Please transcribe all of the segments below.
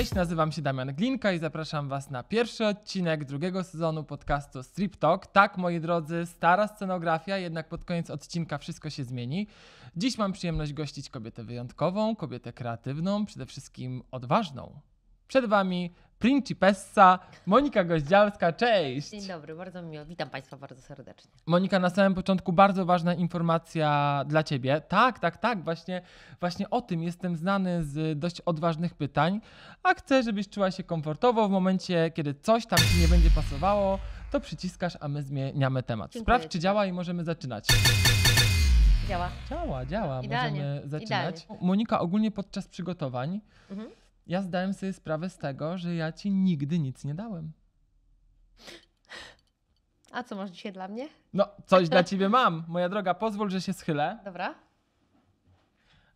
Cześć, nazywam się Damian Glinka i zapraszam Was na pierwszy odcinek drugiego sezonu podcastu Strip Talk. Tak, moi drodzy, stara scenografia, jednak pod koniec odcinka wszystko się zmieni. Dziś mam przyjemność gościć kobietę wyjątkową, kobietę kreatywną, przede wszystkim odważną. Przed Wami Principessa, Monika Goździalska, cześć! Dzień dobry, bardzo miło, witam Państwa bardzo serdecznie. Monika, na samym początku bardzo ważna informacja dla Ciebie. Tak, tak, tak, właśnie, właśnie o tym jestem znany z dość odważnych pytań, a chcę, żebyś czuła się komfortowo w momencie, kiedy coś tam Ci nie będzie pasowało, to przyciskasz, a my zmieniamy temat. Dziękuję Sprawdź, czy działa i możemy zaczynać. Działa. Działa, działa. Idealnie. Możemy zaczynać. Idealnie. Monika, ogólnie podczas przygotowań mhm ja zdałem sobie sprawę z tego, że ja ci nigdy nic nie dałem. A co masz dzisiaj dla mnie? No, coś dla ciebie mam. Moja droga, pozwól, że się schylę. Dobra.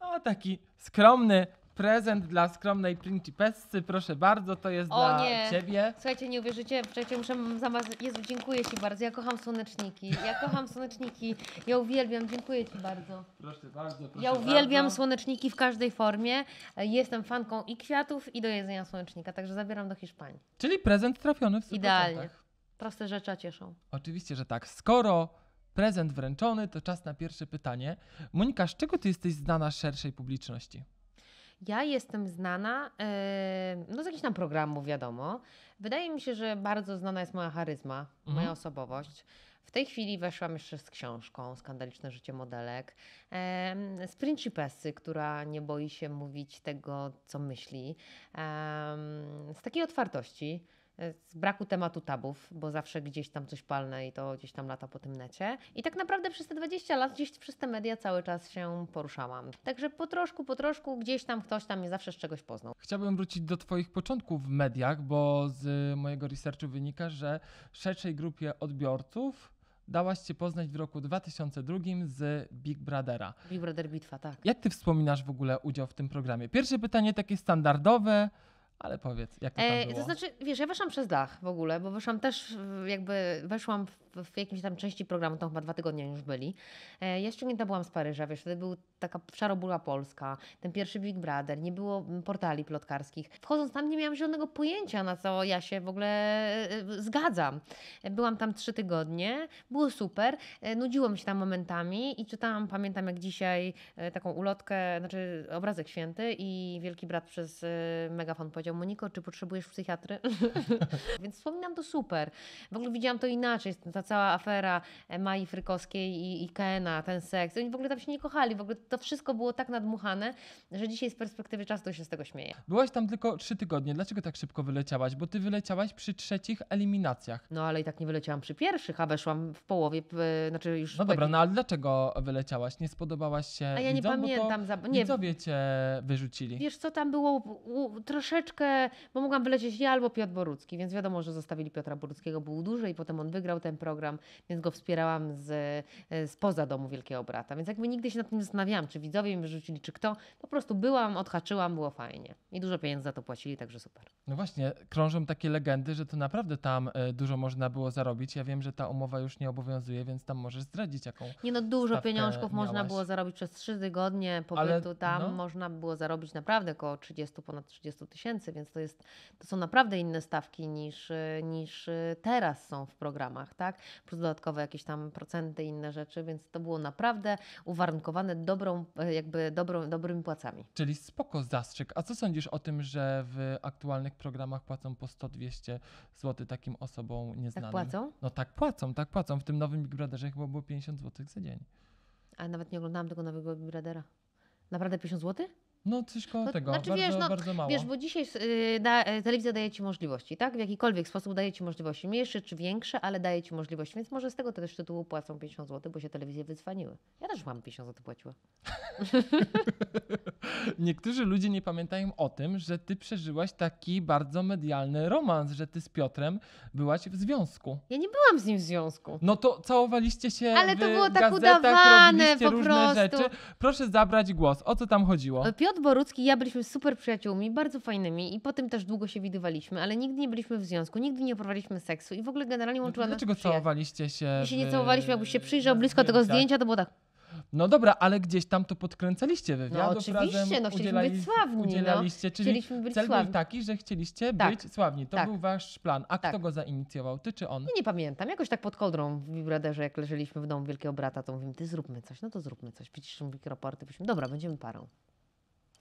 O, taki skromny prezent dla skromnej principessy, proszę bardzo, to jest o, dla nie. ciebie. Słuchajcie, nie uwierzycie, przecież muszę zamazać. Jezu, dziękuję ci bardzo, ja kocham słoneczniki. Ja kocham słoneczniki, ja uwielbiam, dziękuję ci bardzo. Proszę bardzo, proszę Ja uwielbiam bardzo. słoneczniki w każdej formie. Jestem fanką i kwiatów, i do jedzenia słonecznika, także zabieram do Hiszpanii. Czyli prezent trafiony w 100%. Idealnie. Proste rzeczy cieszą. Oczywiście, że tak. Skoro prezent wręczony, to czas na pierwsze pytanie. Monika, z czego ty jesteś znana szerszej publiczności? Ja jestem znana no z jakichś tam programów, wiadomo. Wydaje mi się, że bardzo znana jest moja charyzma, mhm. moja osobowość. W tej chwili weszłam jeszcze z książką Skandaliczne życie modelek, z Principesy, która nie boi się mówić tego, co myśli, z takiej otwartości z braku tematu tabów, bo zawsze gdzieś tam coś palne i to gdzieś tam lata po tym necie. I tak naprawdę przez te 20 lat gdzieś przez te media cały czas się poruszałam. Także po troszku, po troszku gdzieś tam ktoś tam mnie zawsze z czegoś poznał. Chciałbym wrócić do Twoich początków w mediach, bo z mojego researchu wynika, że szerszej grupie odbiorców dałaś się poznać w roku 2002 z Big Brothera. Big Brother Bitwa, tak. Jak Ty wspominasz w ogóle udział w tym programie? Pierwsze pytanie takie standardowe – ale powiedz, jak to, e, tam było? to znaczy, wiesz, ja weszłam przez dach w ogóle, bo weszłam też, jakby weszłam w w jakimś tam części programu, tam chyba dwa tygodnie już byli. E, ja ściągnięta byłam z Paryża, wiesz, wtedy był taka szarobula Polska, ten pierwszy Big Brother, nie było mm, portali plotkarskich. Wchodząc tam nie miałam żadnego pojęcia, na co ja się w ogóle e, e, zgadzam. Byłam tam trzy tygodnie, było super, nudziło się tam momentami i czytałam, pamiętam jak dzisiaj, taką ulotkę, znaczy obrazek święty i Wielki Brat przez megafon powiedział, Moniko, czy potrzebujesz psychiatry? Więc wspominam to super. W ogóle widziałam to inaczej, ta cała afera e, Mai Frykowskiej i, i Kena, ten seks, oni w ogóle tam się nie kochali, w ogóle to wszystko było tak nadmuchane, że dzisiaj z perspektywy czasu się z tego śmieje. Byłaś tam tylko trzy tygodnie, dlaczego tak szybko wyleciałaś? Bo ty wyleciałaś przy trzecich eliminacjach. No ale i tak nie wyleciałam przy pierwszych, a weszłam w połowie, znaczy już... No dobra, no ale dlaczego wyleciałaś? Nie spodobałaś się A ja nie pamiętam. Za... Nie. Widzowie cię wyrzucili. Wiesz co, tam było u, troszeczkę, bo mogłam wylecieć ja albo Piotr Borucki, więc wiadomo, że zostawili Piotra Boruckiego, był duży i potem on wygrał ten program program, więc go wspierałam z, e, spoza domu Wielkiego Brata. Więc jakby nigdy się nad tym nie zastanawiałam, czy widzowie mi wyrzucili, czy kto. Po prostu byłam, odhaczyłam, było fajnie. I dużo pieniędzy za to płacili, także super. No właśnie, krążą takie legendy, że to naprawdę tam e, dużo można było zarobić. Ja wiem, że ta umowa już nie obowiązuje, więc tam możesz zdradzić jaką. Nie no, dużo pieniążków miałaś. można było zarobić przez trzy tygodnie pobytu Ale, tam. No. Można było zarobić naprawdę około 30, ponad 30 tysięcy, więc to, jest, to są naprawdę inne stawki niż, e, niż teraz są w programach, tak? plus dodatkowo jakieś tam procenty i inne rzeczy, więc to było naprawdę uwarunkowane dobrą, e, jakby dobrą, dobrymi płacami. Czyli spoko zastrzyk. A co sądzisz o tym, że w aktualnych programach płacą po 100-200 zł takim osobom nieznanym? Tak płacą? No tak płacą, tak płacą. W tym nowym Big Brotherze chyba było 50 zł za dzień. A nawet nie oglądałam tego nowego Big Brothera. Naprawdę 50 zł? No coś koło no, tego, znaczy, bardzo, wiesz, no, bardzo mało. Wiesz, bo dzisiaj da, e, e, telewizja daje ci możliwości, tak? W jakikolwiek sposób daje ci możliwości, mniejsze czy większe, ale daje ci możliwości, więc może z tego też tytułu płacą 50 zł, bo się telewizje wyzwaniły. Ja też mam 50 zł płaciła. niektórzy ludzie nie pamiętają o tym, że ty przeżyłaś taki bardzo medialny romans, że ty z Piotrem byłaś w związku. Ja nie byłam z nim w związku. No to całowaliście się Ale w to było tak gazetach, udawane po różne prostu. rzeczy. Proszę zabrać głos. O co tam chodziło? Piotr Borucki i ja byliśmy super przyjaciółmi, bardzo fajnymi i potem też długo się widywaliśmy, ale nigdy nie byliśmy w związku, nigdy nie prowadziliśmy seksu i w ogóle generalnie no łączyła no, nas Dlaczego przyjaźń. całowaliście się? Jeśli w... nie całowaliśmy, jakbyś się przyjrzał blisko tego zdjęcia, to było tak. No dobra, ale gdzieś tam to podkręcaliście wy. No oczywiście, razem, no, chcieliśmy być sławni, no. czyli Chcieliśmy być cel sławni. był taki, że chcieliście Tak. być sławni. To Tak. był wasz plan. A Tak. kto go zainicjował? Ty czy on? nie pamiętam, jakoś tak pod kołdrą w Vibraderze, jak leżeliśmy w domu Wielkiego Brata, to mówimy, ty zróbmy coś, no to zróbmy coś. Wyciszymy mikroporty, byliśmy, dobra, będziemy parą.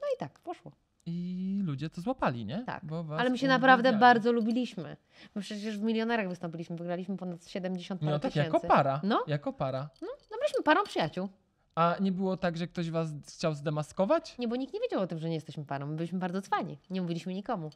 No i tak, poszło. I ludzie to złapali, nie? Tak. Bo Ale my się naprawdę bardzo lubiliśmy. My przecież w Milionerach wystąpiliśmy, wygraliśmy ponad 70 no parę No tak, tysięcy. jako para. No. Jako para. No byliśmy parą przyjaciół. A nie było tak, że ktoś was chciał zdemaskować? Nie, bo nikt nie wiedział o tym, że nie jesteśmy parą. My byliśmy bardzo cwani. Nie mówiliśmy nikomu.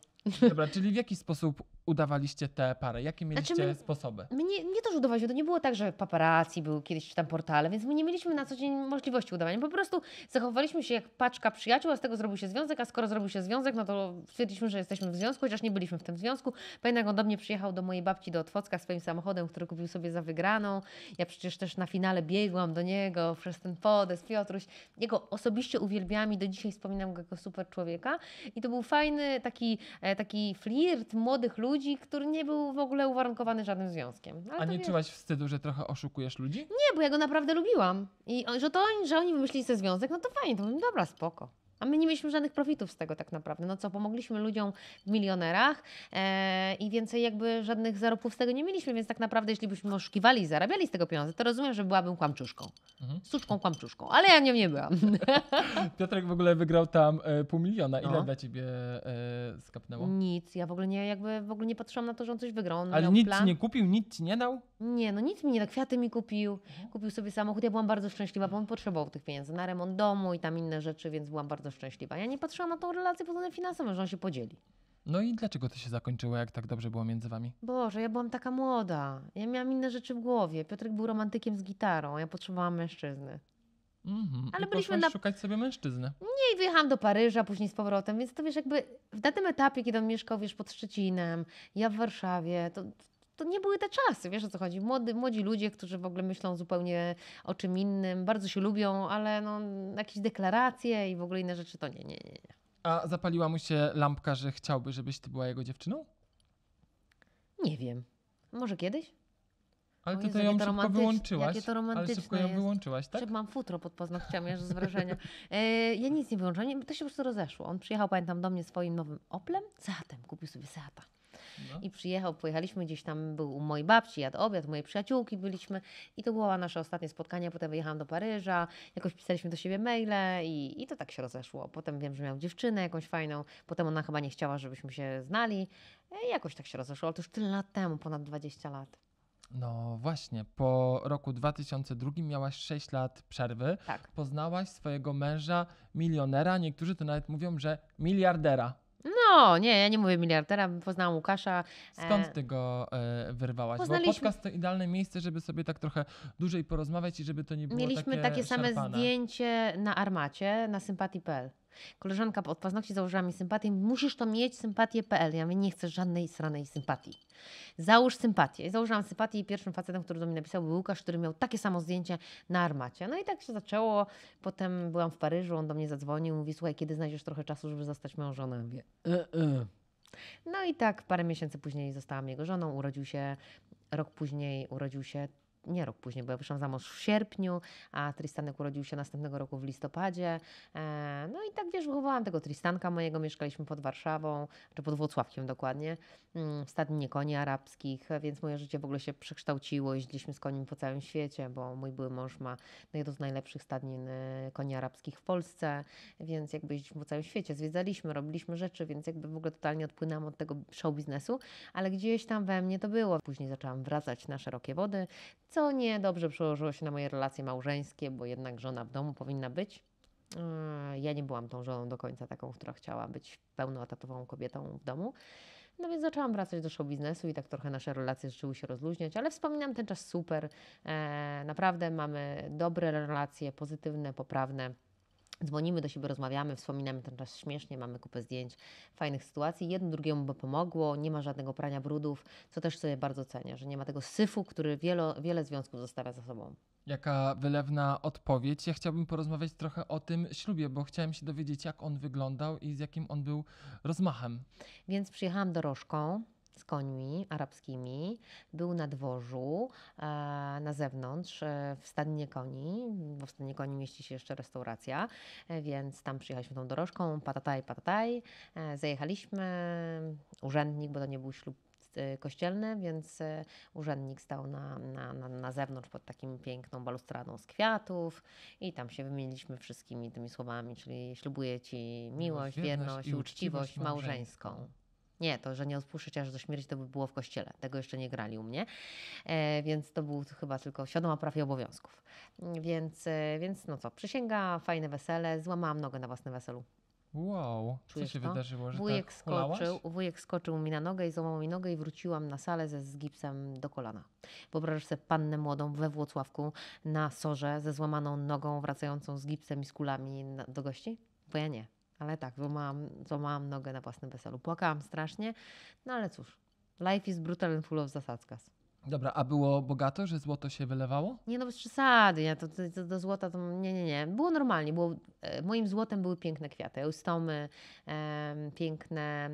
Dobra, czyli w jaki sposób udawaliście te parę? Jakie znaczy mieliście znaczy my, sposoby? My nie, nie to, że udawaliśmy. To nie było tak, że paparazzi był kiedyś tam portale, więc my nie mieliśmy na co dzień możliwości udawania. Po prostu zachowaliśmy się jak paczka przyjaciół, a z tego zrobił się związek, a skoro zrobił się związek, no to stwierdziliśmy, że jesteśmy w związku, chociaż nie byliśmy w tym związku. Pamiętam, on do mnie przyjechał do mojej babci do Otwocka swoim samochodem, który kupił sobie za wygraną. Ja przecież też na finale biegłam do niego przez ten Podes, Piotruś. Jego osobiście uwielbiam i do dzisiaj wspominam go jako super człowieka. I to był fajny taki, e, taki flirt młodych ludzi, który nie był w ogóle uwarunkowany żadnym związkiem. No, ale A nie wiesz... czułaś wstydu, że trochę oszukujesz ludzi? Nie, bo ja go naprawdę lubiłam. I że, to, że oni wymyślili sobie związek, no to fajnie, to mówię, dobra, spoko. A my nie mieliśmy żadnych profitów z tego tak naprawdę. No co, pomogliśmy ludziom w milionerach e, i więcej jakby żadnych zarobków z tego nie mieliśmy, więc tak naprawdę jeśli byśmy oszukiwali i zarabiali z tego pieniądze, to rozumiem, że byłabym kłamczuszką. Mhm. Suczką kłamczuszką, ale ja nią nie byłam. Piotrek w ogóle wygrał tam e, pół miliona. Ile no. dla ciebie e, skapnęło? Nic, ja w ogóle nie jakby w ogóle nie patrzyłam na to, że on coś wygrał. On ale nic plan. nie kupił, nic ci nie dał? Nie, no nic mi nie dał. Kwiaty mi kupił, mhm. kupił sobie samochód. Ja byłam bardzo szczęśliwa, bo on potrzebował tych pieniędzy na remont domu i tam inne rzeczy, więc byłam bardzo bardzo szczęśliwa. Ja nie patrzyłam na tą relację pod względem finansowym, że on się podzieli. No i dlaczego to się zakończyło, jak tak dobrze było między wami? Boże, ja byłam taka młoda. Ja miałam inne rzeczy w głowie. Piotrek był romantykiem z gitarą, ja potrzebowałam mężczyzny. Mhm. Ale I byliśmy na... szukać sobie mężczyznę. Nie, i wyjechałam do Paryża, później z powrotem, więc to wiesz, jakby w danym etapie, kiedy on mieszkał, wiesz, pod Szczecinem, ja w Warszawie, to to nie były te czasy, wiesz o co chodzi. Młody, młodzi ludzie, którzy w ogóle myślą zupełnie o czym innym, bardzo się lubią, ale no, jakieś deklaracje i w ogóle inne rzeczy to nie, nie, nie. nie. A zapaliła mu się lampka, że chciałby, żebyś ty była jego dziewczyną? Nie wiem. Może kiedyś? Ale ty to ją szybko wyłączyłaś. Jakie to romantyczne ale szybko ją jest. wyłączyłaś, tak? Przecież mam futro pod paznokciami aż z wrażenia. E, ja nic nie wyłączyłam, to się po prostu rozeszło. On przyjechał, pamiętam, do mnie swoim nowym Oplem, Seatem, kupił sobie Seata. No. I przyjechał, pojechaliśmy gdzieś tam, był u mojej babci, jadł obiad, mojej przyjaciółki byliśmy i to było nasze ostatnie spotkanie. Potem wyjechałam do Paryża, jakoś pisaliśmy do siebie maile i, i to tak się rozeszło. Potem wiem, że miał dziewczynę jakąś fajną, potem ona chyba nie chciała, żebyśmy się znali. I e, jakoś tak się rozeszło, ale to już tyle lat temu, ponad 20 lat. No właśnie, po roku 2002 miałaś 6 lat przerwy. Tak. Poznałaś swojego męża, milionera. Niektórzy to nawet mówią, że miliardera. No, nie, ja nie mówię miliardera, poznałam Łukasza. Skąd e, ty go e, wyrwałaś? Poznaliśmy... Bo podcast to idealne miejsce, żeby sobie tak trochę dłużej porozmawiać i żeby to nie było Mieliśmy takie, takie same szarpane. zdjęcie na armacie, na sympatii.pl. Koleżanka po paznokci założyła mi sympatię. Musisz to mieć, sympatię.pl. Ja mówię, nie chcę żadnej sranej sympatii. Załóż sympatię. I założyłam sympatię i pierwszym facetem, który do mnie napisał był Łukasz, który miał takie samo zdjęcie na armacie. No i tak się zaczęło. Potem byłam w Paryżu, on do mnie zadzwonił, mówi, słuchaj, kiedy znajdziesz trochę czasu, żeby zostać moją żoną? Ja mówię, e, e. No i tak parę miesięcy później zostałam jego żoną, urodził się, rok później urodził się nie rok później, bo ja wyszłam za mąż w sierpniu, a Tristanek urodził się następnego roku w listopadzie. E, no i tak wiesz, wychowałam tego Tristanka mojego, mieszkaliśmy pod Warszawą, czy pod Włocławkiem dokładnie, mm, w stadninie koni arabskich, więc moje życie w ogóle się przekształciło, jeździliśmy z koniem po całym świecie, bo mój były mąż ma jedną z najlepszych stadnin e, koni arabskich w Polsce, więc jakby jeździliśmy po całym świecie, zwiedzaliśmy, robiliśmy rzeczy, więc jakby w ogóle totalnie odpłynęłam od tego show biznesu, ale gdzieś tam we mnie to było. Później zaczęłam wracać na szerokie wody, co nie dobrze przełożyło się na moje relacje małżeńskie, bo jednak żona w domu powinna być. Yy, ja nie byłam tą żoną do końca taką, która chciała być pełnoetatową kobietą w domu. No więc zaczęłam wracać do show biznesu i tak trochę nasze relacje zaczęły się rozluźniać, ale wspominam ten czas super. Yy, naprawdę mamy dobre relacje, pozytywne, poprawne. Dzwonimy do siebie, rozmawiamy, wspominamy ten czas śmiesznie, mamy kupę zdjęć, fajnych sytuacji. Jedno drugiemu by pomogło, nie ma żadnego prania brudów, co też sobie bardzo cenię, że nie ma tego syfu, który wielo, wiele związków zostawia za sobą. Jaka wylewna odpowiedź. Ja chciałbym porozmawiać trochę o tym ślubie, bo chciałem się dowiedzieć, jak on wyglądał i z jakim on był rozmachem. Więc przyjechałam dorożką z końmi arabskimi, był na dworzu, e, na zewnątrz, e, w stadnie koni, bo w stadnie koni mieści się jeszcze restauracja, e, więc tam przyjechaliśmy tą dorożką, patataj, patataj, zajechaliśmy, urzędnik, bo to nie był ślub kościelny, więc urzędnik stał na, na, na, na zewnątrz pod takim piękną balustradą z kwiatów i tam się wymieniliśmy wszystkimi tymi słowami, czyli ślubuję Ci miłość, wierność, wierność i uczciwość małżeńską. Nie, to, że nie odpuszczę aż do śmierci, to by było w kościele. Tego jeszcze nie grali u mnie. E, więc to był chyba tylko świadoma praw i obowiązków. Więc, e, więc no co, przysięga, fajne wesele. Złamałam nogę na własnym weselu. Wow, Czujesz co się to? wydarzyło, że wujek tak skoczył, Wujek skoczył mi na nogę i złamał mi nogę i wróciłam na salę ze, z gipsem do kolana. Wyobrażasz sobie pannę młodą we Włocławku na sorze ze złamaną nogą wracającą z gipsem i z kulami do gości? Bo ja nie. Ale tak, złamałam, złamałam nogę na własnym weselu. Płakałam strasznie, no ale cóż, life is brutal and full of zasadzkas. Dobra, a było bogato, że złoto się wylewało? Nie no, bez przesady. Ja to, to, to, do złota to nie, nie, nie. Było normalnie. Było, e, moim złotem były piękne kwiaty, eustomy, e, piękne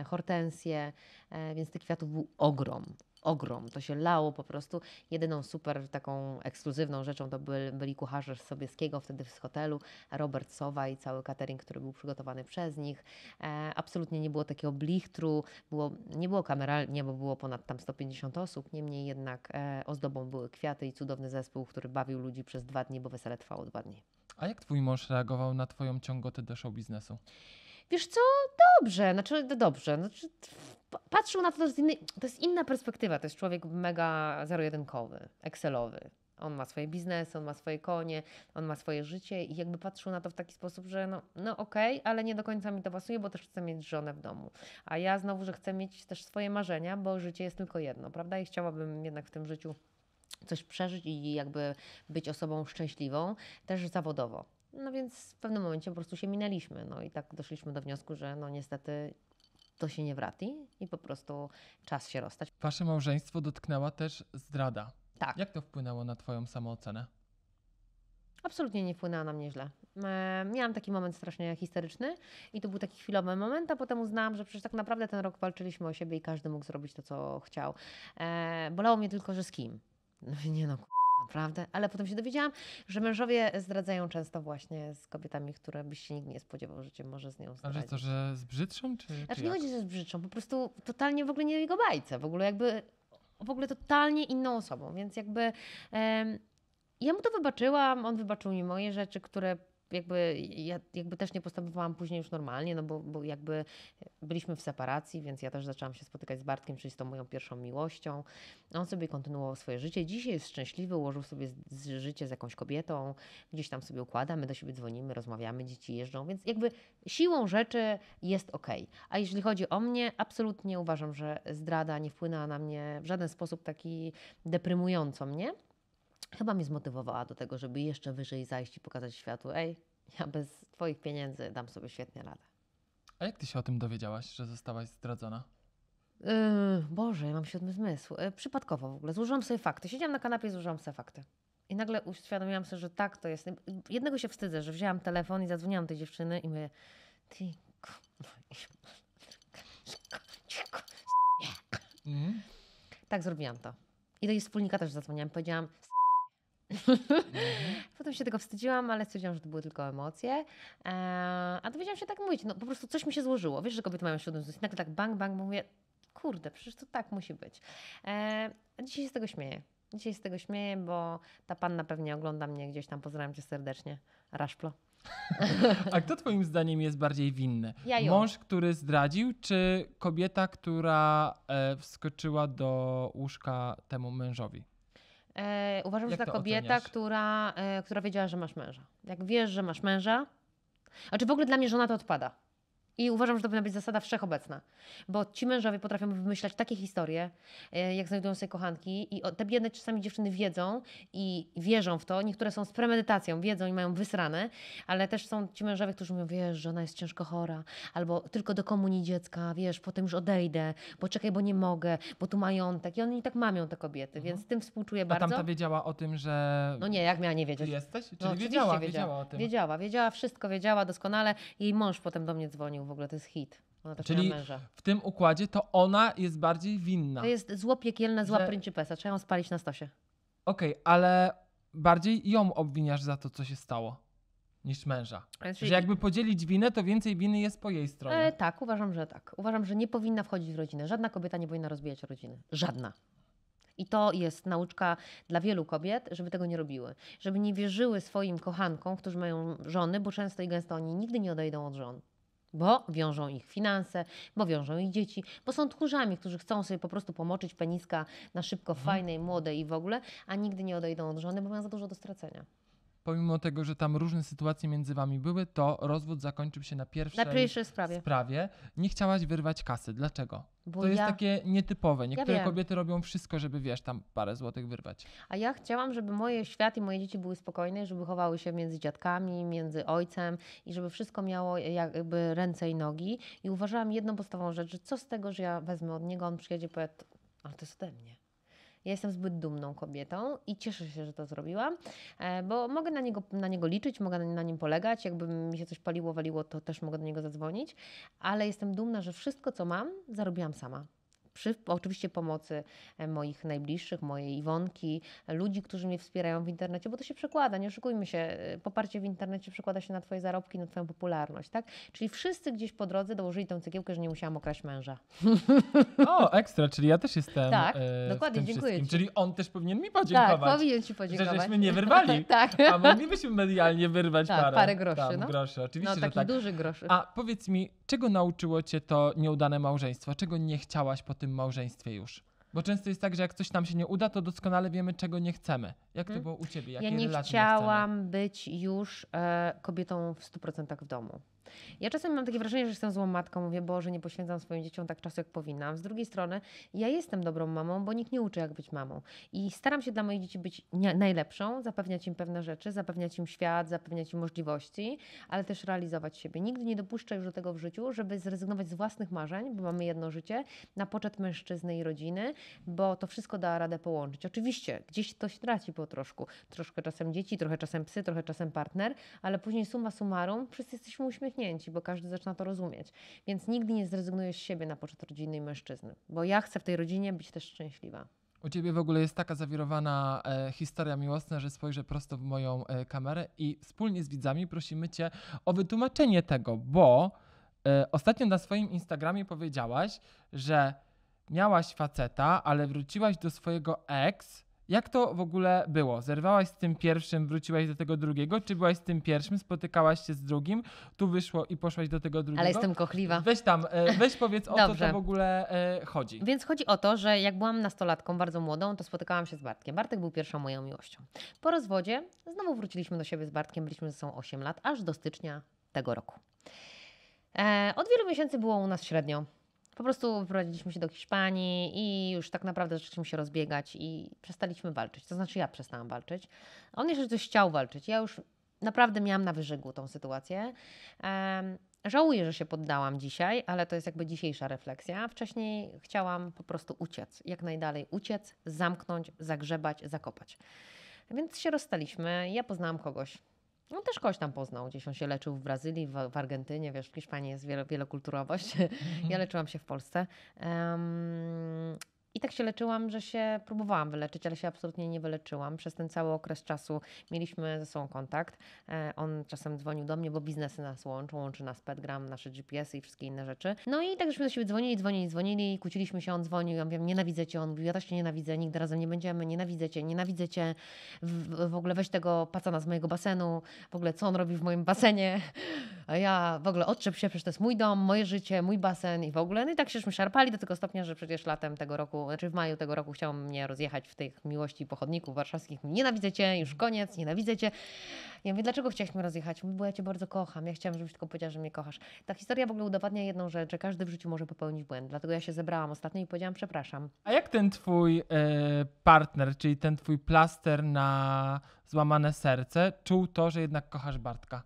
e, hortensje, e, więc tych kwiatów był ogrom ogrom. To się lało po prostu. Jedyną super taką ekskluzywną rzeczą to by, byli kucharze Sobieskiego wtedy z hotelu, Robert Sowa i cały catering, który był przygotowany przez nich. E, absolutnie nie było takiego blichtru, było, nie było kameralnie, bo było ponad tam 150 osób, niemniej jednak e, ozdobą były kwiaty i cudowny zespół, który bawił ludzi przez dwa dni, bo wesele trwało dwa dni. A jak twój mąż reagował na twoją ciągotę do show biznesu? Wiesz co, dobrze, znaczy dobrze, znaczy patrzył na to, innej, to jest inna perspektywa. To jest człowiek mega zero-jedynkowy, Excelowy. On ma swoje biznesy, on ma swoje konie, on ma swoje życie i jakby patrzył na to w taki sposób, że no, no okej, okay, ale nie do końca mi to pasuje, bo też chcę mieć żonę w domu. A ja znowu, że chcę mieć też swoje marzenia, bo życie jest tylko jedno, prawda? I chciałabym jednak w tym życiu coś przeżyć i jakby być osobą szczęśliwą, też zawodowo. No więc w pewnym momencie po prostu się minęliśmy, no i tak doszliśmy do wniosku, że no niestety to się nie wraci i po prostu czas się rozstać. Wasze małżeństwo dotknęła też zdrada. Tak. Jak to wpłynęło na Twoją samoocenę? Absolutnie nie wpłynęła na mnie źle. E, miałam taki moment strasznie historyczny i to był taki chwilowy moment, a potem uznałam, że przecież tak naprawdę ten rok walczyliśmy o siebie i każdy mógł zrobić to, co chciał. E, bolało mnie tylko, że z kim. No, nie no, Naprawdę? Ale potem się dowiedziałam, że mężowie zdradzają często właśnie z kobietami, które byś się nikt nie spodziewał, że cię może z nią zdradzić. Ale to, że z brzydszą? Czy, znaczy nie chodzi, że z brzydszą, po prostu totalnie w ogóle nie jego bajce, w ogóle jakby w ogóle totalnie inną osobą, więc jakby... ja mu to wybaczyłam, on wybaczył mi moje rzeczy, które jakby, ja jakby też nie postępowałam później już normalnie, no bo, bo jakby byliśmy w separacji, więc ja też zaczęłam się spotykać z Bartkiem, czyli z tą moją pierwszą miłością. On sobie kontynuował swoje życie. Dzisiaj jest szczęśliwy, ułożył sobie z, życie z jakąś kobietą, gdzieś tam sobie układamy, do siebie dzwonimy, rozmawiamy, dzieci jeżdżą, więc jakby siłą rzeczy jest ok. A jeśli chodzi o mnie, absolutnie uważam, że zdrada nie wpłynęła na mnie w żaden sposób taki deprymująco mnie chyba mnie zmotywowała do tego, żeby jeszcze wyżej zajść i pokazać światu, ej, ja bez Twoich pieniędzy dam sobie świetnie radę. A jak Ty się o tym dowiedziałaś, że zostałaś zdradzona? Yy, Boże, ja mam siódmy zmysł. Yy, przypadkowo w ogóle. Złożyłam sobie fakty. Siedziałam na kanapie i złożyłam sobie fakty. I nagle uświadomiłam sobie, że tak to jest. Jednego się wstydzę, że wzięłam telefon i zadzwoniłam tej dziewczyny i mówię ty... Mm. Tak zrobiłam to. I do jej wspólnika też zadzwoniłam. Powiedziałam, Mhm. Potem się tego wstydziłam, ale stwierdziłam, że to były tylko emocje. E, a dowiedziałam się tak mówić, no po prostu coś mi się złożyło. Wiesz, że kobiety mają świadomość, nagle tak bang, bang, mówię, kurde, przecież to tak musi być. E, a dzisiaj się z tego śmieję. Dzisiaj z tego śmieję, bo ta panna pewnie ogląda mnie gdzieś tam. Pozdrawiam cię serdecznie. Raszplo. A kto twoim zdaniem jest bardziej winny? Ja Mąż, który zdradził, czy kobieta, która e, wskoczyła do łóżka temu mężowi? E, uważam, Jak że ta kobieta, oceniasz? która, e, która wiedziała, że masz męża. Jak wiesz, że masz męża, a czy w ogóle dla mnie żona to odpada. I uważam, że to powinna być zasada wszechobecna, bo ci mężowie potrafią wymyślać takie historie, e, jak znajdują sobie kochanki, i te biedne czasami dziewczyny wiedzą i wierzą w to. Niektóre są z premedytacją, wiedzą i mają wysrane, ale też są ci mężowie, którzy mówią, wiesz, że ona jest ciężko chora, albo tylko do komunii dziecka, wiesz, potem już odejdę, poczekaj, bo nie mogę, bo tu majątek. I oni tak mamią te kobiety, mhm. więc tym współczuję bardzo. A tamta wiedziała o tym, że. No nie, jak miała nie wiedzieć. Ty jesteś? Czyli no, wiedziała, wiedziała, wiedziała o tym. Wiedziała, wiedziała, wszystko wiedziała doskonale. Jej mąż potem do mnie dzwonił w ogóle, to jest hit. Ona też Czyli męża. w tym układzie to ona jest bardziej winna. To jest zło piekielne, zła że... Trzeba ją spalić na stosie. Okej, okay, ale bardziej ją obwiniasz za to, co się stało, niż męża. Czyli... Że jakby podzielić winę, to więcej winy jest po jej stronie. E, tak, uważam, że tak. Uważam, że nie powinna wchodzić w rodzinę. Żadna kobieta nie powinna rozbijać rodziny. Żadna. I to jest nauczka dla wielu kobiet, żeby tego nie robiły. Żeby nie wierzyły swoim kochankom, którzy mają żony, bo często i gęsto oni nigdy nie odejdą od żon bo wiążą ich finanse, bo wiążą ich dzieci, bo są tchórzami, którzy chcą sobie po prostu pomoczyć peniska na szybko, mhm. fajnej, młodej i w ogóle, a nigdy nie odejdą od żony, bo mają za dużo do stracenia pomimo tego, że tam różne sytuacje między wami były, to rozwód zakończył się na pierwszej, na pierwszej sprawie. sprawie. Nie chciałaś wyrwać kasy. Dlaczego? Bo to ja... jest takie nietypowe. Niektóre ja kobiety robią wszystko, żeby wiesz, tam parę złotych wyrwać. A ja chciałam, żeby moje świat i moje dzieci były spokojne, żeby chowały się między dziadkami, między ojcem i żeby wszystko miało jakby ręce i nogi. I uważałam jedną podstawową rzecz, że co z tego, że ja wezmę od niego, on przyjedzie i powie, ale to jest ode mnie. Ja jestem zbyt dumną kobietą i cieszę się, że to zrobiłam, e, bo mogę na niego, na niego liczyć, mogę na nim polegać. Jakby mi się coś paliło, waliło, to też mogę do niego zadzwonić, ale jestem dumna, że wszystko, co mam, zarobiłam sama przy oczywiście pomocy e, moich najbliższych, mojej Iwonki, ludzi, którzy mnie wspierają w internecie, bo to się przekłada, nie oszukujmy się, e, poparcie w internecie przekłada się na Twoje zarobki, na Twoją popularność, tak? Czyli wszyscy gdzieś po drodze dołożyli tą cegiełkę, że nie musiałam okraść męża. O, ekstra, czyli ja też jestem Tak, e, dokładnie, dziękuję ci. Czyli on też powinien mi tak, podziękować. Tak, powinien Ci podziękować. Że żeśmy nie no wyrwali. Tak, tak. A moglibyśmy medialnie wyrwać tak, parę, parę groszy. Tam, no. groszy. Oczywiście, no, taki że tak. duży groszy. A powiedz mi, Czego nauczyło cię to nieudane małżeństwo? Czego nie chciałaś po tym małżeństwie już? Bo często jest tak, że jak coś nam się nie uda, to doskonale wiemy, czego nie chcemy. Jak to mhm. było u ciebie? Jakie ja nie chciałam nie być już e, kobietą w 100% w domu. Ja czasem mam takie wrażenie, że jestem złą matką, mówię, Boże, nie poświęcam swoim dzieciom tak czasu, jak powinnam. Z drugiej strony, ja jestem dobrą mamą, bo nikt nie uczy, jak być mamą. I staram się dla moich dzieci być najlepszą, zapewniać im pewne rzeczy, zapewniać im świat, zapewniać im możliwości, ale też realizować siebie. Nigdy nie dopuszczę już do tego w życiu, żeby zrezygnować z własnych marzeń, bo mamy jedno życie, na poczet mężczyzny i rodziny, bo to wszystko da radę połączyć. Oczywiście, gdzieś to się traci po troszku. Troszkę czasem dzieci, trochę czasem psy, trochę czasem partner, ale później suma summarum, wszyscy jesteśmy uśmiechnięci uśmiechnięci, bo każdy zaczyna to rozumieć. Więc nigdy nie zrezygnujesz z siebie na poczet rodziny i mężczyzny, bo ja chcę w tej rodzinie być też szczęśliwa. U ciebie w ogóle jest taka zawirowana e, historia miłosna, że spojrzę prosto w moją e, kamerę i wspólnie z widzami prosimy cię o wytłumaczenie tego, bo e, ostatnio na swoim Instagramie powiedziałaś, że miałaś faceta, ale wróciłaś do swojego ex jak to w ogóle było? Zerwałaś z tym pierwszym, wróciłaś do tego drugiego, czy byłaś z tym pierwszym, spotykałaś się z drugim, tu wyszło i poszłaś do tego drugiego? Ale jestem kochliwa. Weź tam, e, weź powiedz o Dobrze. co w ogóle e, chodzi. Więc chodzi o to, że jak byłam nastolatką, bardzo młodą, to spotykałam się z Bartkiem. Bartek był pierwszą moją miłością. Po rozwodzie znowu wróciliśmy do siebie z Bartkiem, byliśmy ze sobą 8 lat, aż do stycznia tego roku. E, od wielu miesięcy było u nas średnio po prostu wprowadziliśmy się do Hiszpanii i już tak naprawdę zaczęliśmy się rozbiegać i przestaliśmy walczyć. To znaczy ja przestałam walczyć. On jeszcze coś chciał walczyć. Ja już naprawdę miałam na wyżygu tą sytuację. Um, żałuję, że się poddałam dzisiaj, ale to jest jakby dzisiejsza refleksja. Wcześniej chciałam po prostu uciec, jak najdalej uciec, zamknąć, zagrzebać, zakopać. Więc się rozstaliśmy. Ja poznałam kogoś, no też kogoś tam poznał, gdzieś on się leczył w Brazylii, w, w Argentynie, wiesz, w Hiszpanii jest wielo, wielokulturowość. Ja mhm. leczyłam się w Polsce. Um, i tak się leczyłam, że się próbowałam wyleczyć, ale się absolutnie nie wyleczyłam. Przez ten cały okres czasu mieliśmy ze sobą kontakt. E, on czasem dzwonił do mnie, bo biznesy nas łączą, łączy nas Petgram, nasze GPS i wszystkie inne rzeczy. No i tak żeśmy do siebie dzwonili, dzwonili, dzwonili, kłóciliśmy się, on dzwonił, ja mówiłam, nienawidzę cię, on mówił, ja też cię nienawidzę, nigdy razem nie będziemy, nienawidzę cię, nienawidzę cię, w, w ogóle weź tego pacana z mojego basenu, w ogóle co on robi w moim basenie, a ja w ogóle odczep się, przecież to jest mój dom, moje życie, mój basen i w ogóle. No i tak żeśmy szarpali do tego stopnia, że przecież latem tego roku znaczy w maju tego roku chciał mnie rozjechać w tych miłości pochodników warszawskich. Nienawidzę cię, już mhm. koniec, nienawidzę cię. Ja mówię, dlaczego chciałeś mnie rozjechać? Mówi, bo ja cię bardzo kocham. Ja chciałam, żebyś tylko powiedział, że mnie kochasz. Ta historia w ogóle udowadnia jedną rzecz, że każdy w życiu może popełnić błęd. Dlatego ja się zebrałam ostatnio i powiedziałam, przepraszam. A jak ten twój e, partner, czyli ten twój plaster na złamane serce, czuł to, że jednak kochasz Bartka?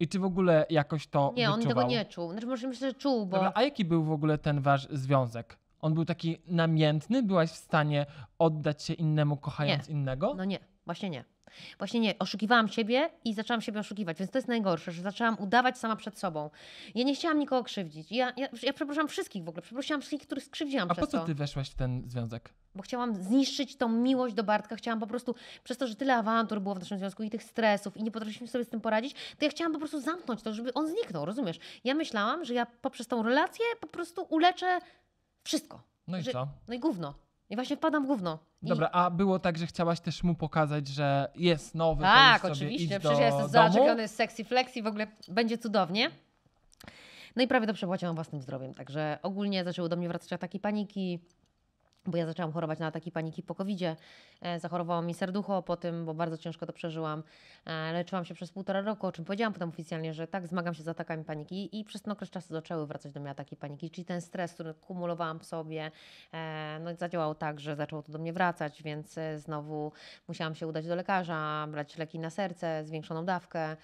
I czy w ogóle jakoś to Nie, wyczuwał? on tego nie czuł. Znaczy, może myślę, że czuł, bo... Dobra, a jaki był w ogóle ten wasz związek? On był taki namiętny? Byłaś w stanie oddać się innemu, kochając nie. innego? No nie, właśnie nie. Właśnie nie, oszukiwałam siebie i zaczęłam siebie oszukiwać, więc to jest najgorsze, że zaczęłam udawać sama przed sobą. Ja nie chciałam nikogo krzywdzić. Ja, ja, ja przepraszam wszystkich w ogóle, przeprosiłam wszystkich, których skrzywdziłam. A po co to. ty weszłaś w ten związek? Bo chciałam zniszczyć tą miłość do Bartka, chciałam po prostu, przez to, że tyle awantur było w naszym związku i tych stresów i nie potrafiliśmy sobie z tym poradzić, to ja chciałam po prostu zamknąć to, żeby on zniknął, rozumiesz? Ja myślałam, że ja poprzez tą relację po prostu uleczę wszystko. No i że, co? No i gówno. I właśnie wpadam w gówno. I... Dobra, a było tak, że chciałaś też mu pokazać, że jest nowy. Tak, oczywiście. Przecież ja jestem zaczekany z sexy flexi, w ogóle będzie cudownie. No i prawie to przepłaciłam własnym zdrowiem. Także ogólnie zaczęły do mnie wracać ataki paniki, bo ja zaczęłam chorować na ataki paniki po covid e, zachorowało mi serducho po tym, bo bardzo ciężko to przeżyłam. E, leczyłam się przez półtora roku, o czym powiedziałam potem oficjalnie, że tak, zmagam się z atakami paniki i przez ten no, okres czasu zaczęły wracać do mnie ataki paniki, czyli ten stres, który kumulowałam w sobie, e, no zadziałał tak, że zaczęło to do mnie wracać, więc znowu musiałam się udać do lekarza, brać leki na serce, zwiększoną dawkę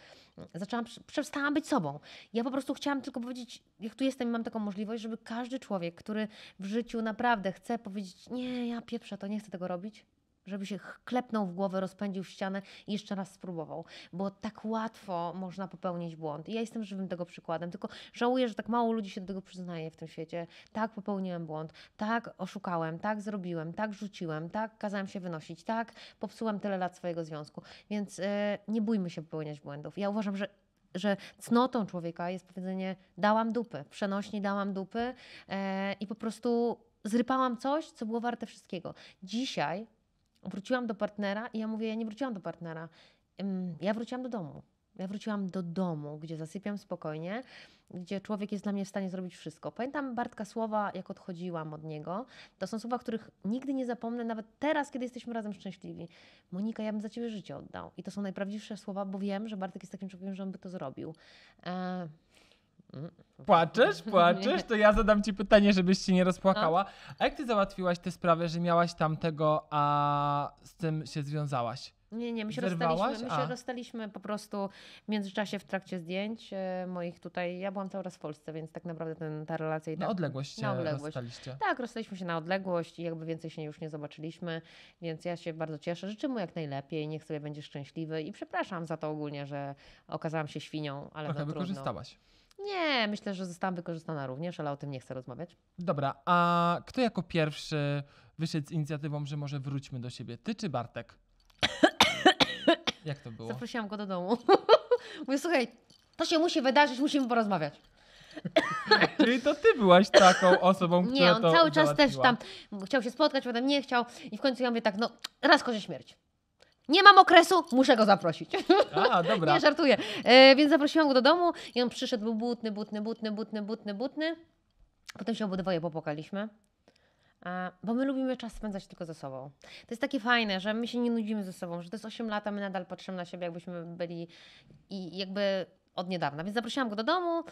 zaczęłam, przestałam być sobą. Ja po prostu chciałam tylko powiedzieć, jak tu jestem i mam taką możliwość, żeby każdy człowiek, który w życiu naprawdę chce powiedzieć, nie, ja pieprzę, to nie chcę tego robić, żeby się klepnął w głowę, rozpędził w ścianę i jeszcze raz spróbował, bo tak łatwo można popełnić błąd. I ja jestem żywym tego przykładem, tylko żałuję, że tak mało ludzi się do tego przyznaje w tym świecie. Tak, popełniłem błąd, tak, oszukałem, tak, zrobiłem, tak, rzuciłem, tak, kazałem się wynosić, tak, popsułem tyle lat swojego związku. Więc yy, nie bójmy się popełniać błędów. Ja uważam, że że cnotą człowieka jest powiedzenie dałam dupy, przenośnie dałam dupy e, i po prostu zrypałam coś, co było warte wszystkiego. Dzisiaj wróciłam do partnera i ja mówię, ja nie wróciłam do partnera, ja wróciłam do domu. Ja wróciłam do domu, gdzie zasypiam spokojnie, gdzie człowiek jest dla mnie w stanie zrobić wszystko. Pamiętam Bartka słowa, jak odchodziłam od niego. To są słowa, których nigdy nie zapomnę, nawet teraz, kiedy jesteśmy razem szczęśliwi. Monika, ja bym za ciebie życie oddał. I to są najprawdziwsze słowa, bo wiem, że Bartek jest takim człowiekiem, że on by to zrobił. E, Płaczesz, płaczesz, to ja zadam ci pytanie, żebyś się nie rozpłakała. No. A jak ty załatwiłaś tę sprawę, że miałaś tamtego, a z tym się związałaś? Nie, nie, my się, rozstaliśmy, my się rozstaliśmy po prostu w międzyczasie w trakcie zdjęć e, moich tutaj. Ja byłam cały czas w Polsce, więc tak naprawdę ten, ta relacja i tak. Na odległość się Na odległość. rozstaliście. Tak, rozstaliśmy się na odległość i jakby więcej się już nie zobaczyliśmy, więc ja się bardzo cieszę. Życzę mu jak najlepiej, niech sobie będzie szczęśliwy i przepraszam za to ogólnie, że okazałam się świnią, ale Trochę no trudno. wykorzystałaś. Nie, myślę, że zostałam wykorzystana również, ale o tym nie chcę rozmawiać. Dobra, a kto jako pierwszy wyszedł z inicjatywą, że może wróćmy do siebie? Ty czy Bartek? Jak to było? Zaprosiłam go do domu. Mówię, słuchaj, to się musi wydarzyć, musimy porozmawiać. Czyli to ty byłaś taką osobą, która Nie, on to cały czas załatwiła. też tam chciał się spotkać, potem nie chciał i w końcu ja mówię tak, no raz korzy śmierć. Nie mam okresu, muszę go zaprosić. A, dobra. Nie żartuję. E, więc zaprosiłam go do domu i on przyszedł, był butny, butny, butny, butny, butny, butny. Potem się obydwoje popłakaliśmy. E, bo my lubimy czas spędzać tylko ze sobą. To jest takie fajne, że my się nie nudzimy ze sobą, że to jest 8 lat, a my nadal patrzymy na siebie, jakbyśmy byli i jakby od niedawna. Więc zaprosiłam go do domu,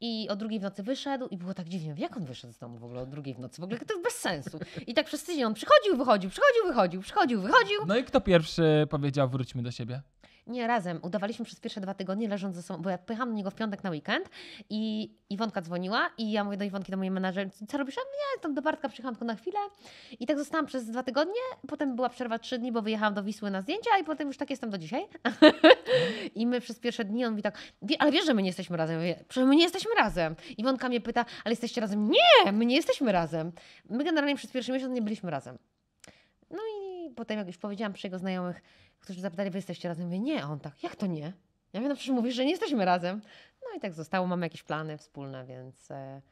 i o drugiej w nocy wyszedł i było tak dziwnie, jak on wyszedł z domu w ogóle o drugiej w nocy, w ogóle to jest bez sensu. I tak przez tydzień on przychodził, wychodził, przychodził, wychodził, przychodził, wychodził. No i kto pierwszy powiedział wróćmy do siebie? Nie, razem. Udawaliśmy przez pierwsze dwa tygodnie leżąc ze sobą, bo ja pojechałam do niego w piątek na weekend i Iwonka dzwoniła i ja mówię do Iwonki, do mojej menadżer, co robisz? A ja tam do Bartka przyjechałam tylko na chwilę i tak zostałam przez dwa tygodnie, potem była przerwa trzy dni, bo wyjechałam do Wisły na zdjęcia i potem już tak jestem do dzisiaj. I my przez pierwsze dni, on mówi tak, ale wiesz, że my nie jesteśmy razem. Ja mówię, Przecież my nie jesteśmy razem. Iwonka mnie pyta, ale jesteście razem? Nie, my nie jesteśmy razem. My generalnie przez pierwszy miesiąc nie byliśmy razem. No i potem, jak już powiedziałam przy jego znajomych, którzy zapytali, wy jesteście razem? Mówię, nie, a on tak, jak to nie? Ja mówię, no przecież mówisz, że nie jesteśmy razem. No i tak zostało, mamy jakieś plany wspólne, więc... E,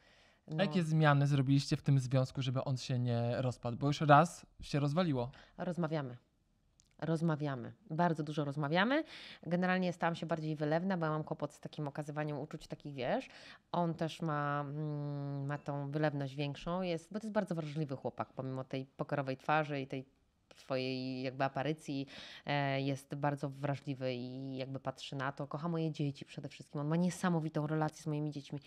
no. A jakie zmiany zrobiliście w tym związku, żeby on się nie rozpadł? Bo już raz się rozwaliło. Rozmawiamy. Rozmawiamy. Bardzo dużo rozmawiamy. Generalnie stałam się bardziej wylewna, bo ja mam kłopot z takim okazywaniem uczuć takich, wiesz. On też ma, mm, ma tą wylewność większą, jest, bo to jest bardzo wrażliwy chłopak, pomimo tej pokorowej twarzy i tej twojej jakby aparycji e, jest bardzo wrażliwy i jakby patrzy na to. Kocha moje dzieci przede wszystkim. On ma niesamowitą relację z moimi dziećmi.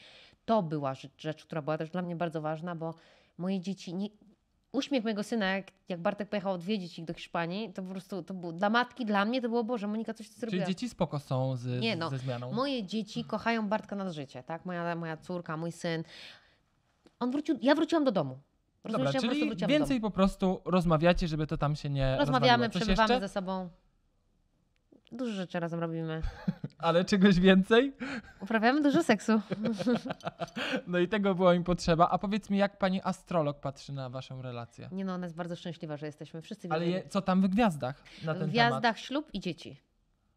To była rzecz, rzecz która była też dla mnie bardzo ważna, bo moje dzieci nie, uśmiech mojego syna, jak, jak Bartek pojechał odwiedzić ich do Hiszpanii, to po prostu to było, dla matki, dla mnie to było, Boże, Monika coś zrobiła. Czyli dzieci spoko są z, Nie, no, ze zmianą. Moje dzieci mhm. kochają Bartka nad życie, tak? Moja, moja córka, mój syn. On wrócił, ja wróciłam do domu. No Rozumiem, czyli po więcej po prostu rozmawiacie, żeby to tam się nie Rozmawiamy, przebywamy ze sobą. Dużo rzeczy razem robimy. Ale czegoś więcej? Uprawiamy dużo seksu. no i tego było im potrzeba. A powiedz mi, jak pani astrolog patrzy na waszą relację? Nie no, ona jest bardzo szczęśliwa, że jesteśmy wszyscy. Ale je, co tam w gwiazdach na ten W gwiazdach temat? ślub i dzieci.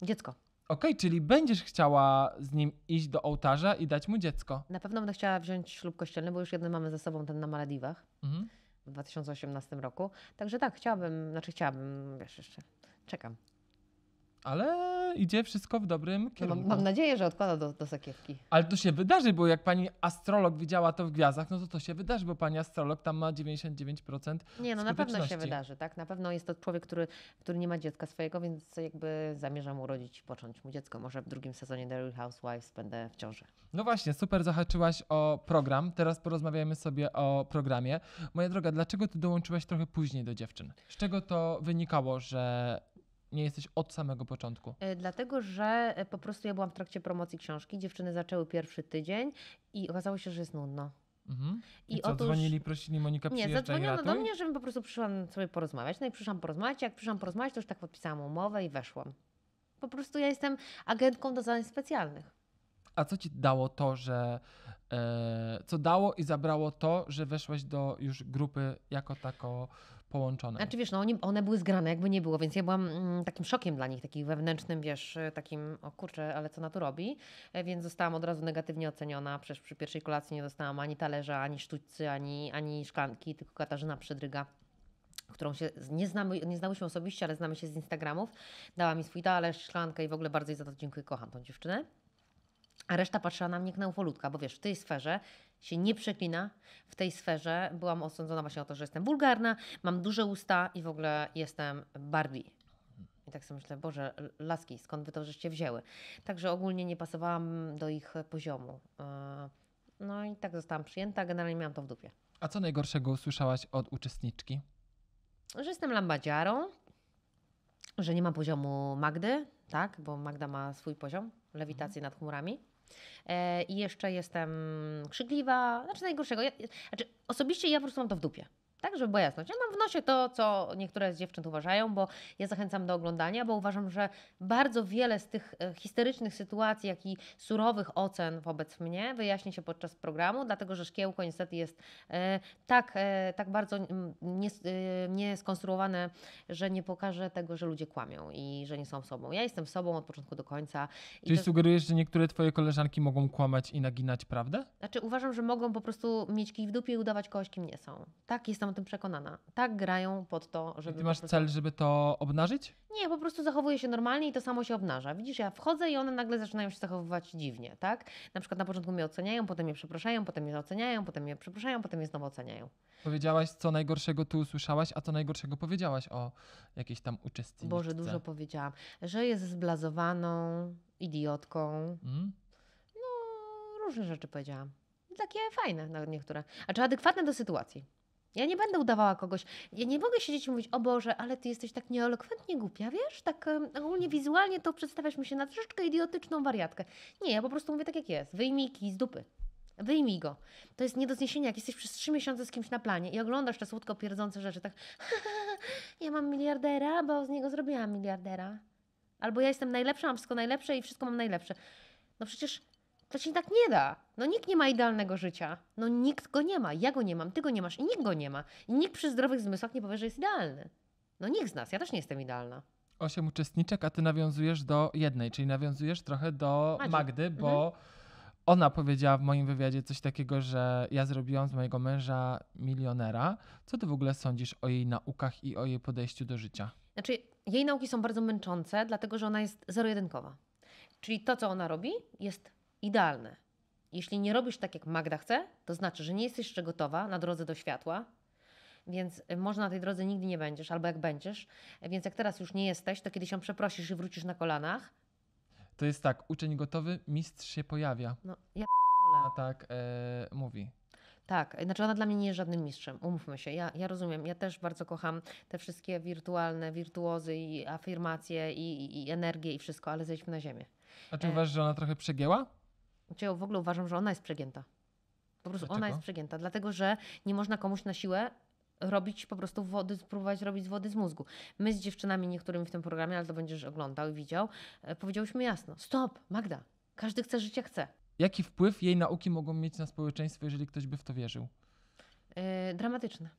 Dziecko. Okej, okay, czyli będziesz chciała z nim iść do ołtarza i dać mu dziecko. Na pewno będę chciała wziąć ślub kościelny, bo już jeden mamy ze sobą, ten na Malediwach mhm. w 2018 roku. Także tak, chciałabym, znaczy chciałabym, wiesz jeszcze, czekam ale idzie wszystko w dobrym no, kierunku. mam, mam, nadzieję, że odkłada do, do sakiewki. Ale to się wydarzy, bo jak pani astrolog widziała to w gwiazdach, no to to się wydarzy, bo pani astrolog tam ma 99% Nie, no na pewno się wydarzy, tak? Na pewno jest to człowiek, który, który nie ma dziecka swojego, więc jakby zamierzam urodzić i począć mu dziecko. Może w drugim sezonie The Real Housewives będę w ciąży. No właśnie, super zahaczyłaś o program. Teraz porozmawiamy sobie o programie. Moja droga, dlaczego ty dołączyłaś trochę później do dziewczyn? Z czego to wynikało, że nie jesteś od samego początku? E, dlatego, że e, po prostu ja byłam w trakcie promocji książki, dziewczyny zaczęły pierwszy tydzień i okazało się, że jest nudno. Mhm. I, I co, otóż... dzwonili, prosili Monika Nie, zadzwoniono do mnie, żebym po prostu przyszłam sobie porozmawiać. No i przyszłam porozmawiać. Jak przyszłam porozmawiać, to już tak podpisałam umowę i weszłam. Po prostu ja jestem agentką do zadań specjalnych. A co ci dało to, że e, co dało i zabrało to, że weszłaś do już grupy jako tako połączone. Znaczy wiesz, no oni, one były zgrane, jakby nie było, więc ja byłam mm, takim szokiem dla nich, takim wewnętrznym, wiesz, e, takim, o kurczę, ale co na to robi? E, więc zostałam od razu negatywnie oceniona, przecież przy pierwszej kolacji nie dostałam ani talerza, ani sztućcy, ani, ani szklanki, tylko Katarzyna Przydryga którą się nie znamy, nie znałyśmy osobiście, ale znamy się z Instagramów, dała mi swój talerz, szklankę i w ogóle bardzo jej za to dziękuję, kocham tą dziewczynę. A reszta patrzyła na mnie jak na ufolutka, bo wiesz, w tej sferze się nie przeklina w tej sferze. Byłam osądzona właśnie o to, że jestem wulgarna, mam duże usta i w ogóle jestem Barbie. I tak sobie myślę, Boże, laski, skąd wy to żeście wzięły? Także ogólnie nie pasowałam do ich poziomu. E, no i tak zostałam przyjęta, generalnie miałam to w dupie. A co najgorszego usłyszałaś od uczestniczki? Że jestem lambadziarą, że nie mam poziomu Magdy, tak, bo Magda ma swój poziom lewitacji mhm. nad chmurami. E, I jeszcze jestem krzykliwa, znaczy najgorszego. Ja, znaczy, osobiście ja po prostu mam to w dupie. Tak, żeby była jasność. Ja mam w nosie to, co niektóre z dziewczyn uważają, bo ja zachęcam do oglądania, bo uważam, że bardzo wiele z tych e, histerycznych sytuacji, jak i surowych ocen wobec mnie wyjaśni się podczas programu, dlatego że szkiełko niestety jest e, tak, e, tak bardzo mm, nieskonstruowane, nie że nie pokaże tego, że ludzie kłamią i że nie są sobą. Ja jestem sobą od początku do końca. Czyli to... sugerujesz, że niektóre twoje koleżanki mogą kłamać i naginać prawdę? Znaczy uważam, że mogą po prostu mieć kij w dupie i udawać kogoś, kim nie są. Tak, jestem tym przekonana. Tak grają pod to, żeby. I ty masz prostu... cel, żeby to obnażyć? Nie, po prostu zachowuje się normalnie i to samo się obnaża. Widzisz, ja wchodzę i one nagle zaczynają się zachowywać dziwnie, tak? Na przykład na początku mnie oceniają, potem mnie przepraszają, potem mnie oceniają, potem mnie przepraszają, potem mnie znowu oceniają. Powiedziałaś, co najgorszego tu usłyszałaś, a co najgorszego powiedziałaś o jakiejś tam uczestniczce. Boże, dużo powiedziałam. Że jest zblazowaną, idiotką. Mm? No, różne rzeczy powiedziałam. Takie fajne, nawet niektóre. A czy adekwatne do sytuacji? Ja nie będę udawała kogoś. Ja nie mogę siedzieć i mówić, o Boże, ale ty jesteś tak nieolokwentnie głupia, wiesz? Tak ogólnie wizualnie to przedstawiasz mi się na troszeczkę idiotyczną wariatkę. Nie, ja po prostu mówię tak jak jest. Wyjmij kij z dupy. Wyjmij go. To jest nie do zniesienia, jak jesteś przez trzy miesiące z kimś na planie i oglądasz te słodko pierdzące rzeczy, tak ja mam miliardera, bo z niego zrobiłam miliardera. Albo ja jestem najlepsza, mam wszystko najlepsze i wszystko mam najlepsze. No przecież to się tak nie da. No nikt nie ma idealnego życia. No nikt go nie ma. Ja go nie mam, ty go nie masz i nikt go nie ma. I nikt przy zdrowych zmysłach nie powie, że jest idealny. No nikt z nas, ja też nie jestem idealna. Osiem uczestniczek, a ty nawiązujesz do jednej, czyli nawiązujesz trochę do Magdy, bo mhm. ona powiedziała w moim wywiadzie coś takiego, że ja zrobiłam z mojego męża milionera. Co ty w ogóle sądzisz o jej naukach i o jej podejściu do życia? Znaczy, jej nauki są bardzo męczące, dlatego że ona jest zero-jedynkowa. Czyli to, co ona robi, jest idealne. Jeśli nie robisz tak, jak Magda chce, to znaczy, że nie jesteś jeszcze gotowa na drodze do światła, więc y, może na tej drodze nigdy nie będziesz, albo jak będziesz, y, więc jak teraz już nie jesteś, to kiedyś ją przeprosisz i wrócisz na kolanach. To jest tak, uczeń gotowy, mistrz się pojawia. No, ja Ona tak e, mówi. Tak, znaczy ona dla mnie nie jest żadnym mistrzem, umówmy się. Ja, ja rozumiem, ja też bardzo kocham te wszystkie wirtualne wirtuozy i afirmacje i, i, i energię i wszystko, ale zejdźmy na ziemię. A czy e... uważasz, że ona trochę przegięła? Znaczy ja w ogóle uważam, że ona jest przegięta. Po prostu Dlaczego? ona jest przegięta, dlatego że nie można komuś na siłę robić po prostu wody, spróbować robić z wody z mózgu. My z dziewczynami niektórymi w tym programie, ale to będziesz oglądał i widział, e, powiedzieliśmy jasno, stop, Magda, każdy chce życia, chce. Jaki wpływ jej nauki mogą mieć na społeczeństwo, jeżeli ktoś by w to wierzył? Yy, dramatyczne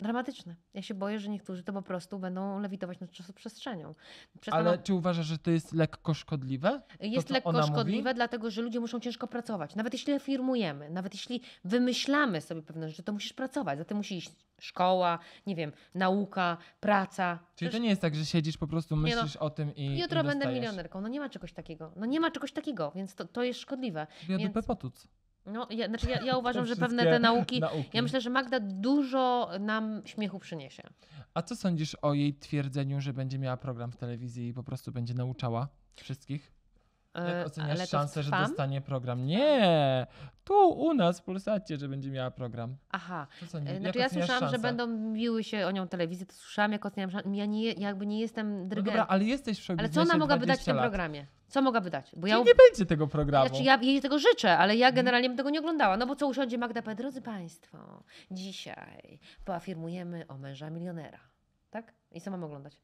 dramatyczne. Ja się boję, że niektórzy to po prostu będą lewitować nad czasoprzestrzenią. Przez Ale czy uważasz, że to jest lekko szkodliwe? Jest to, lekko szkodliwe, mówi? dlatego że ludzie muszą ciężko pracować. Nawet jeśli firmujemy, nawet jeśli wymyślamy sobie pewne rzeczy, to musisz pracować. Za tym musi iść szkoła, nie wiem, nauka, praca. Czyli Przecież... to nie jest tak, że siedzisz po prostu, no. myślisz no, o tym i Jutro i będę milionerką. No nie ma czegoś takiego. No nie ma czegoś takiego, więc to, to jest szkodliwe. Ja więc... potuc. No, ja, znaczy ja, ja uważam, że pewne te nauki, nauki, Ja myślę, że Magda dużo nam śmiechu przyniesie. A co sądzisz o jej twierdzeniu, że będzie miała program w telewizji i po prostu będzie nauczała wszystkich? Jak e, oceniasz szansę, że dostanie program? Tak. Nie! Tu u nas w Polsacie, że będzie miała program. Aha. Co, nie, znaczy ja słyszałam, szansę? że będą miły się o nią telewizję, to słyszałam jak oceniam szansę. Ja nie, jakby nie jestem dyrygentem. No dobra, ale jesteś w Ale co ona mogłaby dać w tym programie? Co mogłaby dać? Bo ja... nie będzie tego programu. Znaczy, ja jej tego życzę, ale ja mhm. generalnie bym tego nie oglądała. No bo co usiądzie Magda P. Drodzy Państwo, dzisiaj poafirmujemy o męża milionera. Tak? I co mam oglądać?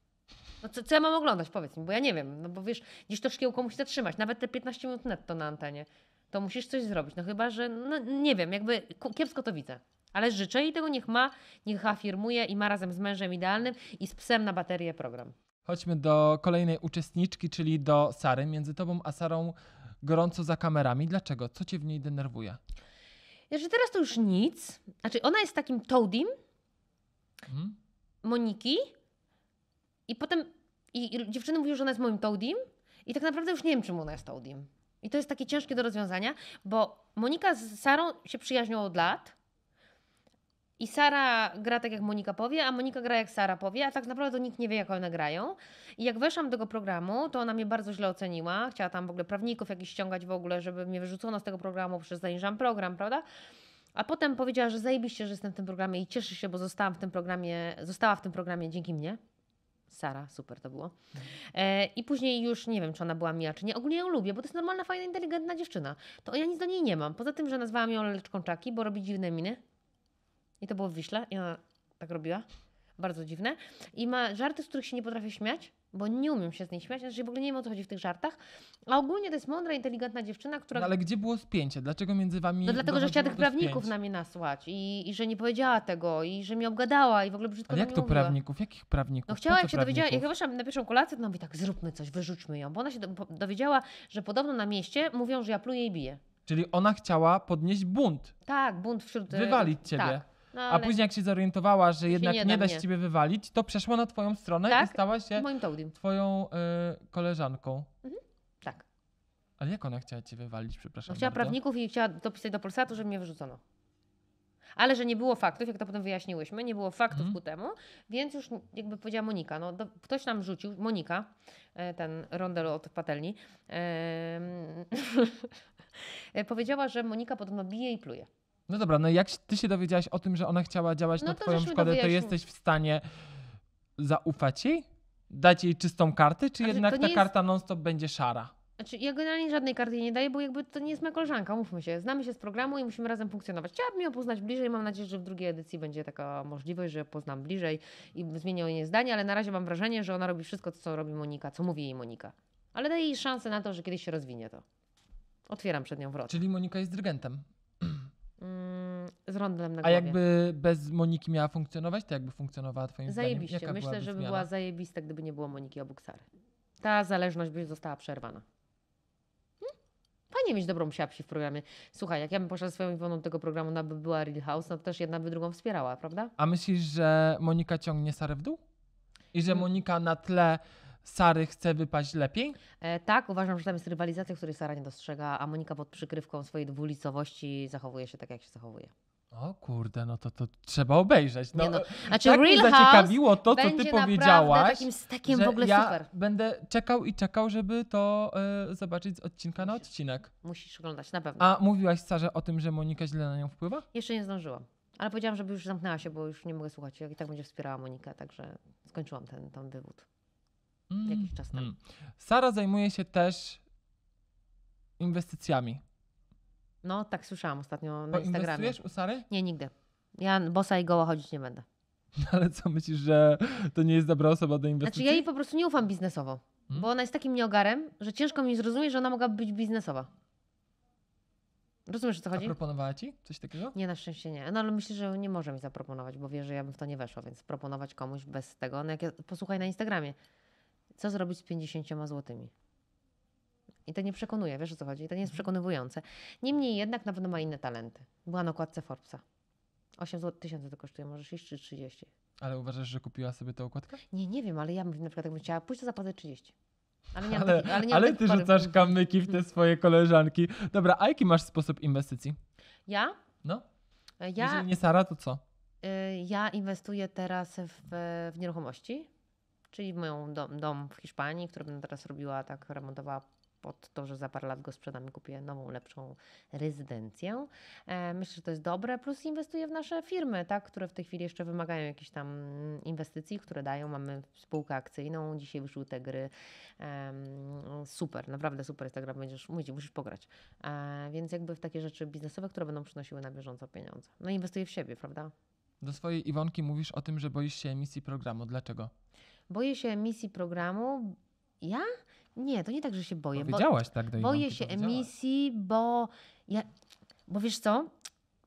No co, co ja mam oglądać, powiedz mi, bo ja nie wiem, no bo wiesz, gdzieś to szkiełko musi zatrzymać, nawet te 15 minut netto na antenie. To musisz coś zrobić, no chyba, że, no nie wiem, jakby kiepsko to widzę. Ale życzę i tego niech ma, niech afirmuje i ma razem z mężem idealnym i z psem na baterię program. Chodźmy do kolejnej uczestniczki, czyli do Sary. Między tobą a Sarą gorąco za kamerami. Dlaczego? Co cię w niej denerwuje? Że teraz to już nic. Znaczy, ona jest takim toadim hmm? Moniki, i potem i, i dziewczyny mówią, że ona jest moim toadim i tak naprawdę już nie wiem, czym ona jest toadim. I to jest takie ciężkie do rozwiązania, bo Monika z Sarą się przyjaźnią od lat i Sara gra tak, jak Monika powie, a Monika gra, jak Sara powie, a tak naprawdę to nikt nie wie, jak one grają. I jak weszłam do tego programu, to ona mnie bardzo źle oceniła. Chciała tam w ogóle prawników jakiś ściągać w ogóle, żeby mnie wyrzucono z tego programu, przez zaniżam program, prawda? A potem powiedziała, że zajebiście, że jestem w tym programie i cieszy się, bo zostałam w tym programie, została w tym programie dzięki mnie. Sara, super to było. E, I później już nie wiem, czy ona była miła, czy nie. Ogólnie ją lubię, bo to jest normalna, fajna, inteligentna dziewczyna. To ja nic do niej nie mam. Poza tym, że nazwałam ją leczką czaki, bo robi dziwne miny. I to było w Wiśle i ona tak robiła bardzo dziwne. I ma żarty, z których się nie potrafię śmiać, bo nie umiem się z niej śmiać, znaczy w ogóle nie wiem o co chodzi w tych żartach. A ogólnie to jest mądra, inteligentna dziewczyna, która... No ale gdzie było spięcie? Dlaczego między wami... No dlatego, że chciała tych prawników spięć? na mnie nasłać i, i że nie powiedziała tego i że mnie obgadała i w ogóle brzydko ale jak to mówiła. prawników? Jakich prawników? No chciała, jak się prawników? dowiedziała, jak ja weszłam na pierwszą kolację, to ona mówi tak, zróbmy coś, wyrzućmy ją, bo ona się dowiedziała, że podobno na mieście mówią, że ja pluję i biję. Czyli ona chciała podnieść bunt. Tak, bunt wśród... Y, Wywalić ciebie. Tak. No, a później jak się zorientowała, że jednak nie, da, się ciebie wywalić, to przeszła na twoją stronę tak? i stała się twoją y, koleżanką. Mhm. Tak. Ale jak ona chciała cię wywalić, przepraszam? No, chciała bardzo. prawników i chciała dopisać do Polsatu, żeby mnie wyrzucono. Ale że nie było faktów, jak to potem wyjaśniłyśmy, nie było faktów mhm. ku temu, więc już jakby powiedziała Monika, no, do, ktoś nam rzucił, Monika, e, ten rondel od patelni, powiedziała, że Monika podobno bije i pluje. No dobra, no jak ty się dowiedziałaś o tym, że ona chciała działać no na twoją szkodę, to jesteś w stanie zaufać jej? Dać jej czystą kartę, czy znaczy, jednak ta jest... karta non-stop będzie szara? Znaczy, ja generalnie żadnej karty jej nie daję, bo jakby to nie jest moja koleżanka, mówmy się. Znamy się z programu i musimy razem funkcjonować. Chciałabym ją poznać bliżej, mam nadzieję, że w drugiej edycji będzie taka możliwość, że poznam bliżej i zmienię jej zdanie, ale na razie mam wrażenie, że ona robi wszystko, co robi Monika, co mówi jej Monika. Ale daję jej szansę na to, że kiedyś się rozwinie to. Otwieram przed nią wrota. Czyli Monika jest dyrygentem z rondlem na głowie. A jakby bez Moniki miała funkcjonować, to jakby funkcjonowała twoim Zajebiście. zdaniem? Zajebiście. Myślę, że by była zajebista, gdyby nie było Moniki obok Sary. Ta zależność by została przerwana. Hmm? Fajnie mieć dobrą siapsi w programie. Słuchaj, jak ja bym poszła swoją Iwoną do tego programu, ona by była Real House, no to też jedna by drugą wspierała, prawda? A myślisz, że Monika ciągnie Sarę w dół? I że hmm. Monika na tle Sary chce wypaść lepiej? E, tak, uważam, że tam jest rywalizacja, której Sara nie dostrzega, a Monika pod przykrywką swojej dwulicowości zachowuje się tak, jak się zachowuje. O kurde, no to, to trzeba obejrzeć. No, no. Znaczy, tak Real mnie zaciekawiło to, co ty powiedziałaś. Takim stakiem że w ogóle ja super. Będę czekał i czekał, żeby to y, zobaczyć z odcinka musisz, na odcinek. Musisz oglądać, na pewno. A mówiłaś Sarze o tym, że Monika źle na nią wpływa? Jeszcze nie zdążyłam. Ale powiedziałam, żeby już zamknęła się, bo już nie mogę słuchać. Jak i tak będzie wspierała Monikę, także skończyłam ten, ten wywód. Mm. Jakiś czas temu. Mm. Sara zajmuje się też inwestycjami. No, tak słyszałam ostatnio na Instagramie. u Sary? Nie, nigdy. Ja bosa i goła chodzić nie będę. Ale co myślisz, że to nie jest dobra osoba do znaczy, inwestycji? Znaczy ja jej po prostu nie ufam biznesowo, hmm? bo ona jest takim nieogarem, że ciężko mi zrozumieć, że ona mogłaby być biznesowa. Rozumiesz, o co chodzi? A proponowała ci coś takiego? Nie, na szczęście nie. No ale myślę, że nie może mi zaproponować, bo wie, że ja bym w to nie weszła, więc proponować komuś bez tego. No jak ja, posłuchaj na Instagramie. Co zrobić z 50 złotymi? I to nie przekonuje, wiesz o co chodzi? I To nie jest przekonywujące. Niemniej jednak na pewno ma inne talenty. Była na okładce Forbesa. 8 tysięcy to kosztuje, możesz iść czy 30. Ale uważasz, że kupiła sobie tę okładkę? Nie, nie wiem, ale ja bym na przykład jakbym chciała pójść, za zapłacę 30. Ale, nie ale, ale, nie ale ty parę... rzucasz kamyki w te mm. swoje koleżanki. Dobra, a jaki masz sposób inwestycji? Ja? No. E, ja, Jeżeli nie Sara, to co? E, ja inwestuję teraz w, w nieruchomości, czyli w moją dom, dom w Hiszpanii, który będę teraz robiła, tak remontowała pod to, że za parę lat go sprzedam i kupię nową, lepszą rezydencję. E, myślę, że to jest dobre, plus inwestuje w nasze firmy, tak, które w tej chwili jeszcze wymagają jakichś tam inwestycji, które dają. Mamy spółkę akcyjną, dzisiaj wyszły te gry. Super, naprawdę super jest ta gra, będziesz, musisz, musisz pograć. E, więc jakby w takie rzeczy biznesowe, które będą przynosiły na bieżąco pieniądze. No inwestuję w siebie, prawda? Do swojej Iwonki mówisz o tym, że boisz się emisji programu. Dlaczego? Boję się emisji programu. Ja? Nie, to nie tak, że się boję. Powiedziałaś bo, tak do Boję się emisji, bo ja, bo wiesz co,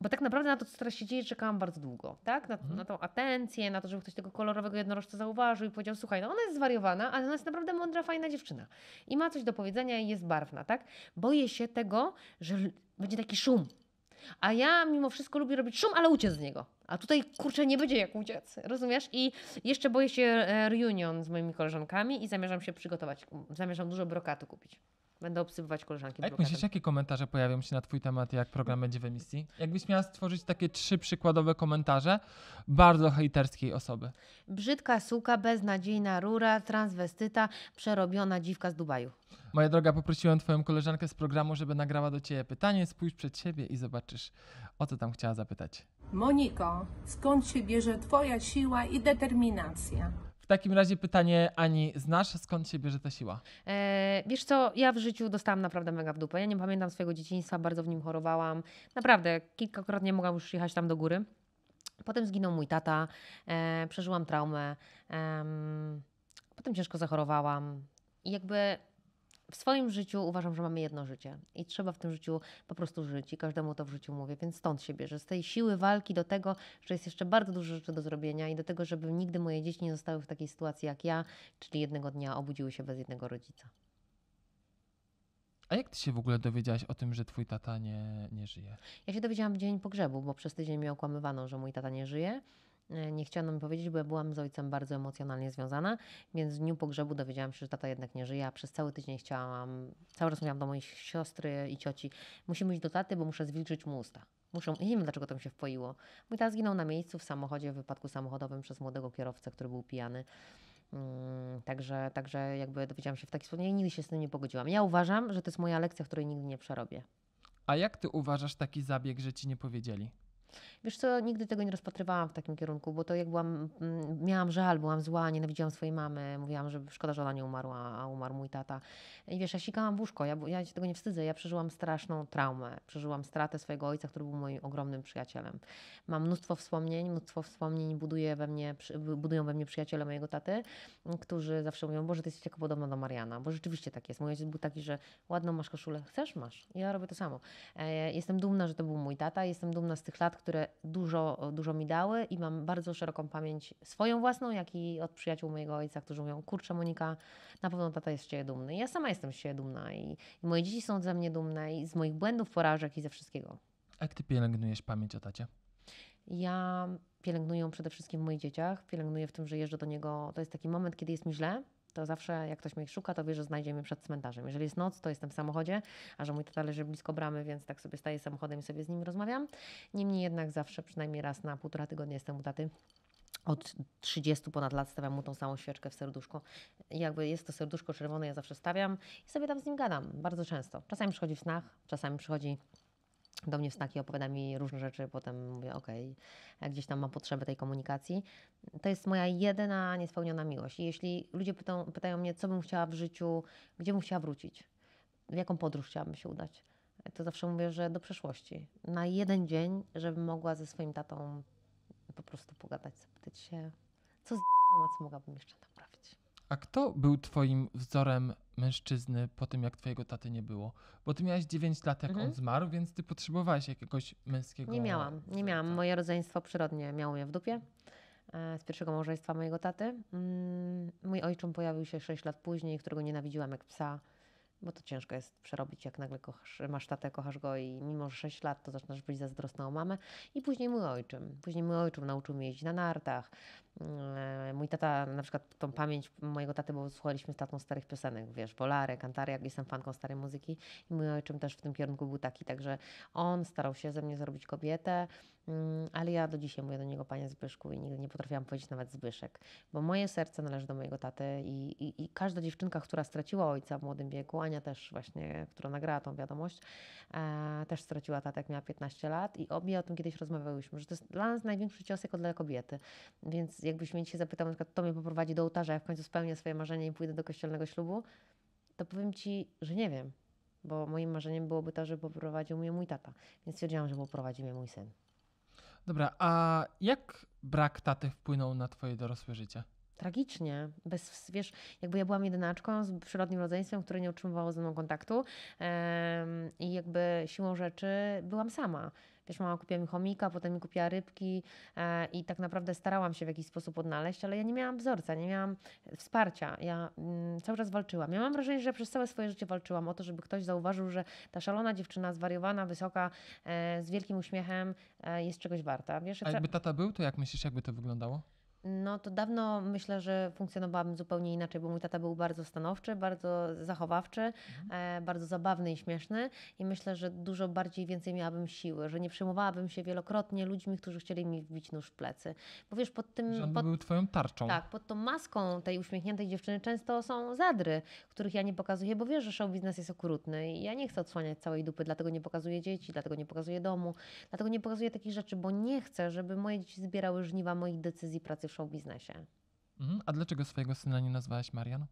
bo tak naprawdę na to, co teraz się dzieje, czekałam bardzo długo, tak? Na, mhm. na tą atencję, na to, żeby ktoś tego kolorowego jednorożca zauważył i powiedział, słuchaj, no ona jest zwariowana, ale ona jest naprawdę mądra, fajna dziewczyna. I ma coś do powiedzenia i jest barwna, tak? Boję się tego, że będzie taki szum, a ja mimo wszystko lubię robić szum, ale uciec z niego. A tutaj kurczę nie będzie jak uciec, rozumiesz? I jeszcze boję się e, reunion z moimi koleżankami i zamierzam się przygotować. Zamierzam dużo brokatu kupić. Będę obsypywać koleżanki A jak myślisz, jakie komentarze pojawią się na twój temat, jak program będzie w emisji? Jakbyś miała stworzyć takie trzy przykładowe komentarze bardzo hejterskiej osoby. Brzydka suka, beznadziejna rura, transwestyta, przerobiona dziwka z Dubaju. Moja droga, poprosiłem twoją koleżankę z programu, żeby nagrała do ciebie pytanie. Spójrz przed siebie i zobaczysz, o co tam chciała zapytać. Moniko, skąd się bierze twoja siła i determinacja? W takim razie pytanie Ani, znasz skąd się bierze ta siła? E, wiesz co, ja w życiu dostałam naprawdę mega w dupę. Ja nie pamiętam swojego dzieciństwa, bardzo w nim chorowałam. Naprawdę, kilkakrotnie mogłam już jechać tam do góry. Potem zginął mój tata, e, przeżyłam traumę, e, potem ciężko zachorowałam. I jakby w swoim życiu uważam, że mamy jedno życie i trzeba w tym życiu po prostu żyć i każdemu to w życiu mówię, więc stąd się bierze. Z tej siły walki do tego, że jest jeszcze bardzo dużo rzeczy do zrobienia i do tego, żeby nigdy moje dzieci nie zostały w takiej sytuacji jak ja, czyli jednego dnia obudziły się bez jednego rodzica. A jak ty się w ogóle dowiedziałaś o tym, że twój tata nie, nie żyje? Ja się dowiedziałam w dzień pogrzebu, bo przez tydzień mnie okłamywano, że mój tata nie żyje. E, nie chciano mi powiedzieć, bo ja byłam z ojcem bardzo emocjonalnie związana, więc w dniu pogrzebu dowiedziałam się, że tata jednak nie żyje, a przez cały tydzień chciałam, cały czas mówiłam do mojej siostry i cioci, musimy iść do taty, bo muszę zwilczyć mu usta. Muszę, nie wiem dlaczego to mi się wpoiło. Mój tata zginął na miejscu w samochodzie, w wypadku samochodowym przez młodego kierowcę, który był pijany. Hmm, także, także jakby dowiedziałam się w taki sposób. Ja nigdy się z tym nie pogodziłam. Ja uważam, że to jest moja lekcja, której nigdy nie przerobię. A jak ty uważasz taki zabieg, że ci nie powiedzieli? Wiesz co, nigdy tego nie rozpatrywałam w takim kierunku, bo to jak byłam, mm, miałam żal, byłam zła, nienawidziłam swojej mamy, mówiłam, że szkoda, że ona nie umarła, a umarł mój tata. I wiesz, ja sikałam w łóżko, ja, ja się tego nie wstydzę, ja przeżyłam straszną traumę, przeżyłam stratę swojego ojca, który był moim ogromnym przyjacielem. Mam mnóstwo wspomnień, mnóstwo wspomnień buduje we mnie, budują we mnie przyjaciele mojego taty, którzy zawsze mówią, Boże, ty jesteś jako podobna do Mariana, bo rzeczywiście tak jest. Mój ojciec był taki, że ładną masz koszulę, chcesz, masz. Ja robię to samo. E, jestem dumna, że to był mój tata, jestem dumna z tych lat, które dużo, dużo mi dały i mam bardzo szeroką pamięć swoją własną, jak i od przyjaciół mojego ojca, którzy mówią, kurczę Monika, na pewno tata jest z Ciebie dumny. I ja sama jestem z Ciebie dumna i, i moje dzieci są ze mnie dumne i z moich błędów, porażek i ze wszystkiego. Jak Ty pielęgnujesz pamięć o tacie? Ja pielęgnuję przede wszystkim w moich dzieciach, pielęgnuję w tym, że jeżdżę do niego, to jest taki moment, kiedy jest mi źle, to zawsze jak ktoś mnie szuka, to wie, że znajdziemy przed cmentarzem. Jeżeli jest noc, to jestem w samochodzie, a że mój tata leży blisko bramy, więc tak sobie staję samochodem i sobie z nim rozmawiam. Niemniej jednak zawsze przynajmniej raz na półtora tygodnia jestem u taty od 30 ponad lat stawiam mu tą samą świeczkę w serduszko. jakby jest to serduszko czerwone, ja zawsze stawiam i sobie tam z nim gadam bardzo często. Czasami przychodzi w snach, czasami przychodzi do mnie w snaki opowiada mi różne rzeczy, potem mówię, okej, okay, gdzieś tam mam potrzebę tej komunikacji. To jest moja jedyna niespełniona miłość. I jeśli ludzie pytą, pytają mnie, co bym chciała w życiu, gdzie bym chciała wrócić, w jaką podróż chciałabym się udać, to zawsze mówię, że do przeszłości. Na jeden dzień, żebym mogła ze swoim tatą po prostu pogadać, zapytać się, co z co mogłabym jeszcze naprawić. A kto był Twoim wzorem mężczyzny po tym, jak twojego taty nie było? Bo ty miałaś 9 lat, jak mhm. on zmarł, więc ty potrzebowałaś jakiegoś męskiego... Nie miałam, nie miałam. Moje rodzeństwo przyrodnie miało mnie w dupie e, z pierwszego małżeństwa mojego taty. Mm, mój ojczym pojawił się 6 lat później, którego nienawidziłam jak psa bo to ciężko jest przerobić, jak nagle kochasz, masz tatę, kochasz go i mimo że 6 lat, to zaczynasz być zazdrosna o mamę. I później mój ojczym. Później mój ojczym nauczył mnie jeździć na nartach. Mm, mój tata, na przykład tą pamięć mojego taty, bo słuchaliśmy z tatą starych piosenek, wiesz, Polary, Kantary, jak jestem fanką starej muzyki. I mój ojczym też w tym kierunku był taki, także on starał się ze mnie zrobić kobietę, Mm, ale ja do dzisiaj mówię do niego panie Zbyszku i nigdy nie potrafiłam powiedzieć nawet Zbyszek, bo moje serce należy do mojego taty i, i, i każda dziewczynka, która straciła ojca w młodym wieku, Ania też właśnie, która nagrała tą wiadomość, e, też straciła tatę, jak miała 15 lat i obie o tym kiedyś rozmawiałyśmy, że to jest dla nas największy cios jako dla kobiety, więc jakbyś mnie się zapytał, na przykład, to mnie poprowadzi do ołtarza, ja w końcu spełnię swoje marzenie i pójdę do kościelnego ślubu, to powiem Ci, że nie wiem, bo moim marzeniem byłoby to, żeby poprowadził mnie mój tata, więc stwierdziłam, że poprowadzi mnie mój syn. Dobra, a jak brak taty wpłynął na twoje dorosłe życie? Tragicznie. Bez, wiesz, jakby ja byłam jedynaczką z przyrodnim rodzeństwem, które nie utrzymywało ze mną kontaktu i jakby siłą rzeczy byłam sama. Wiesz, mama kupiła mi chomika, potem mi kupiła rybki e, i tak naprawdę starałam się w jakiś sposób odnaleźć, ale ja nie miałam wzorca, nie miałam wsparcia. Ja mm, cały czas walczyłam. Ja mam wrażenie, że przez całe swoje życie walczyłam o to, żeby ktoś zauważył, że ta szalona dziewczyna, zwariowana, wysoka, e, z wielkim uśmiechem e, jest czegoś warta. Wiesz, A jakby tata był, to jak myślisz, jakby to wyglądało? No to dawno myślę, że funkcjonowałabym zupełnie inaczej, bo mój tata był bardzo stanowczy, bardzo zachowawczy, mhm. E, bardzo zabawny i śmieszny i myślę, że dużo bardziej więcej miałabym siły, że nie przejmowałabym się wielokrotnie ludźmi, którzy chcieli mi wbić nóż w plecy. Bo wiesz, pod tym... Że on pod, był twoją tarczą. Tak, pod tą maską tej uśmiechniętej dziewczyny często są zadry, których ja nie pokazuję, bo wiesz, że show biznes jest okrutny i ja nie chcę odsłaniać całej dupy, dlatego nie pokazuję dzieci, dlatego nie pokazuję domu, dlatego nie pokazuję takich rzeczy, bo nie chcę, żeby moje dzieci zbierały żniwa moich decyzji pracy w show biznesie. Mhm. A dlaczego swojego syna nie nazwałaś Marian?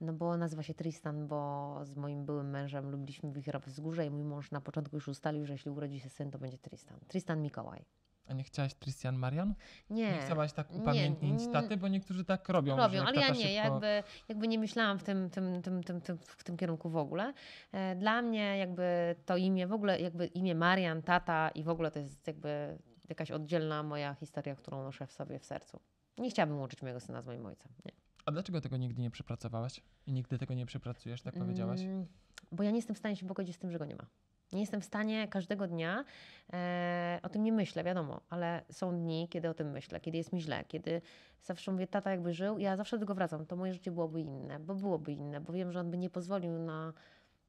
No bo nazywa się Tristan, bo z moim byłym mężem lubiliśmy Wichra Wzgórze i mój mąż na początku już ustalił, że jeśli urodzi się syn, to będzie Tristan. Tristan Mikołaj. A nie chciałaś Tristan Marian? Nie. Nie chciałaś tak upamiętnić nie. taty, bo niektórzy tak robią. Robią, ale ja nie, szybko... jakby, jakby nie myślałam w tym, tym, tym, tym, tym, w tym kierunku w ogóle. E, dla mnie jakby to imię, w ogóle jakby imię Marian, tata i w ogóle to jest jakby jakaś oddzielna moja historia, którą noszę w sobie w sercu. Nie chciałabym łączyć mojego syna z moim ojcem. Nie. A dlaczego tego nigdy nie przepracowałaś? I nigdy tego nie przepracujesz, tak powiedziałaś? Mm, bo ja nie jestem w stanie się pogodzić z tym, że go nie ma. Nie jestem w stanie każdego dnia, e, o tym nie myślę, wiadomo, ale są dni, kiedy o tym myślę, kiedy jest mi źle, kiedy zawsze mówię, tata jakby żył, ja zawsze do tego wracam, to moje życie byłoby inne, bo byłoby inne, bo wiem, że on by nie pozwolił na,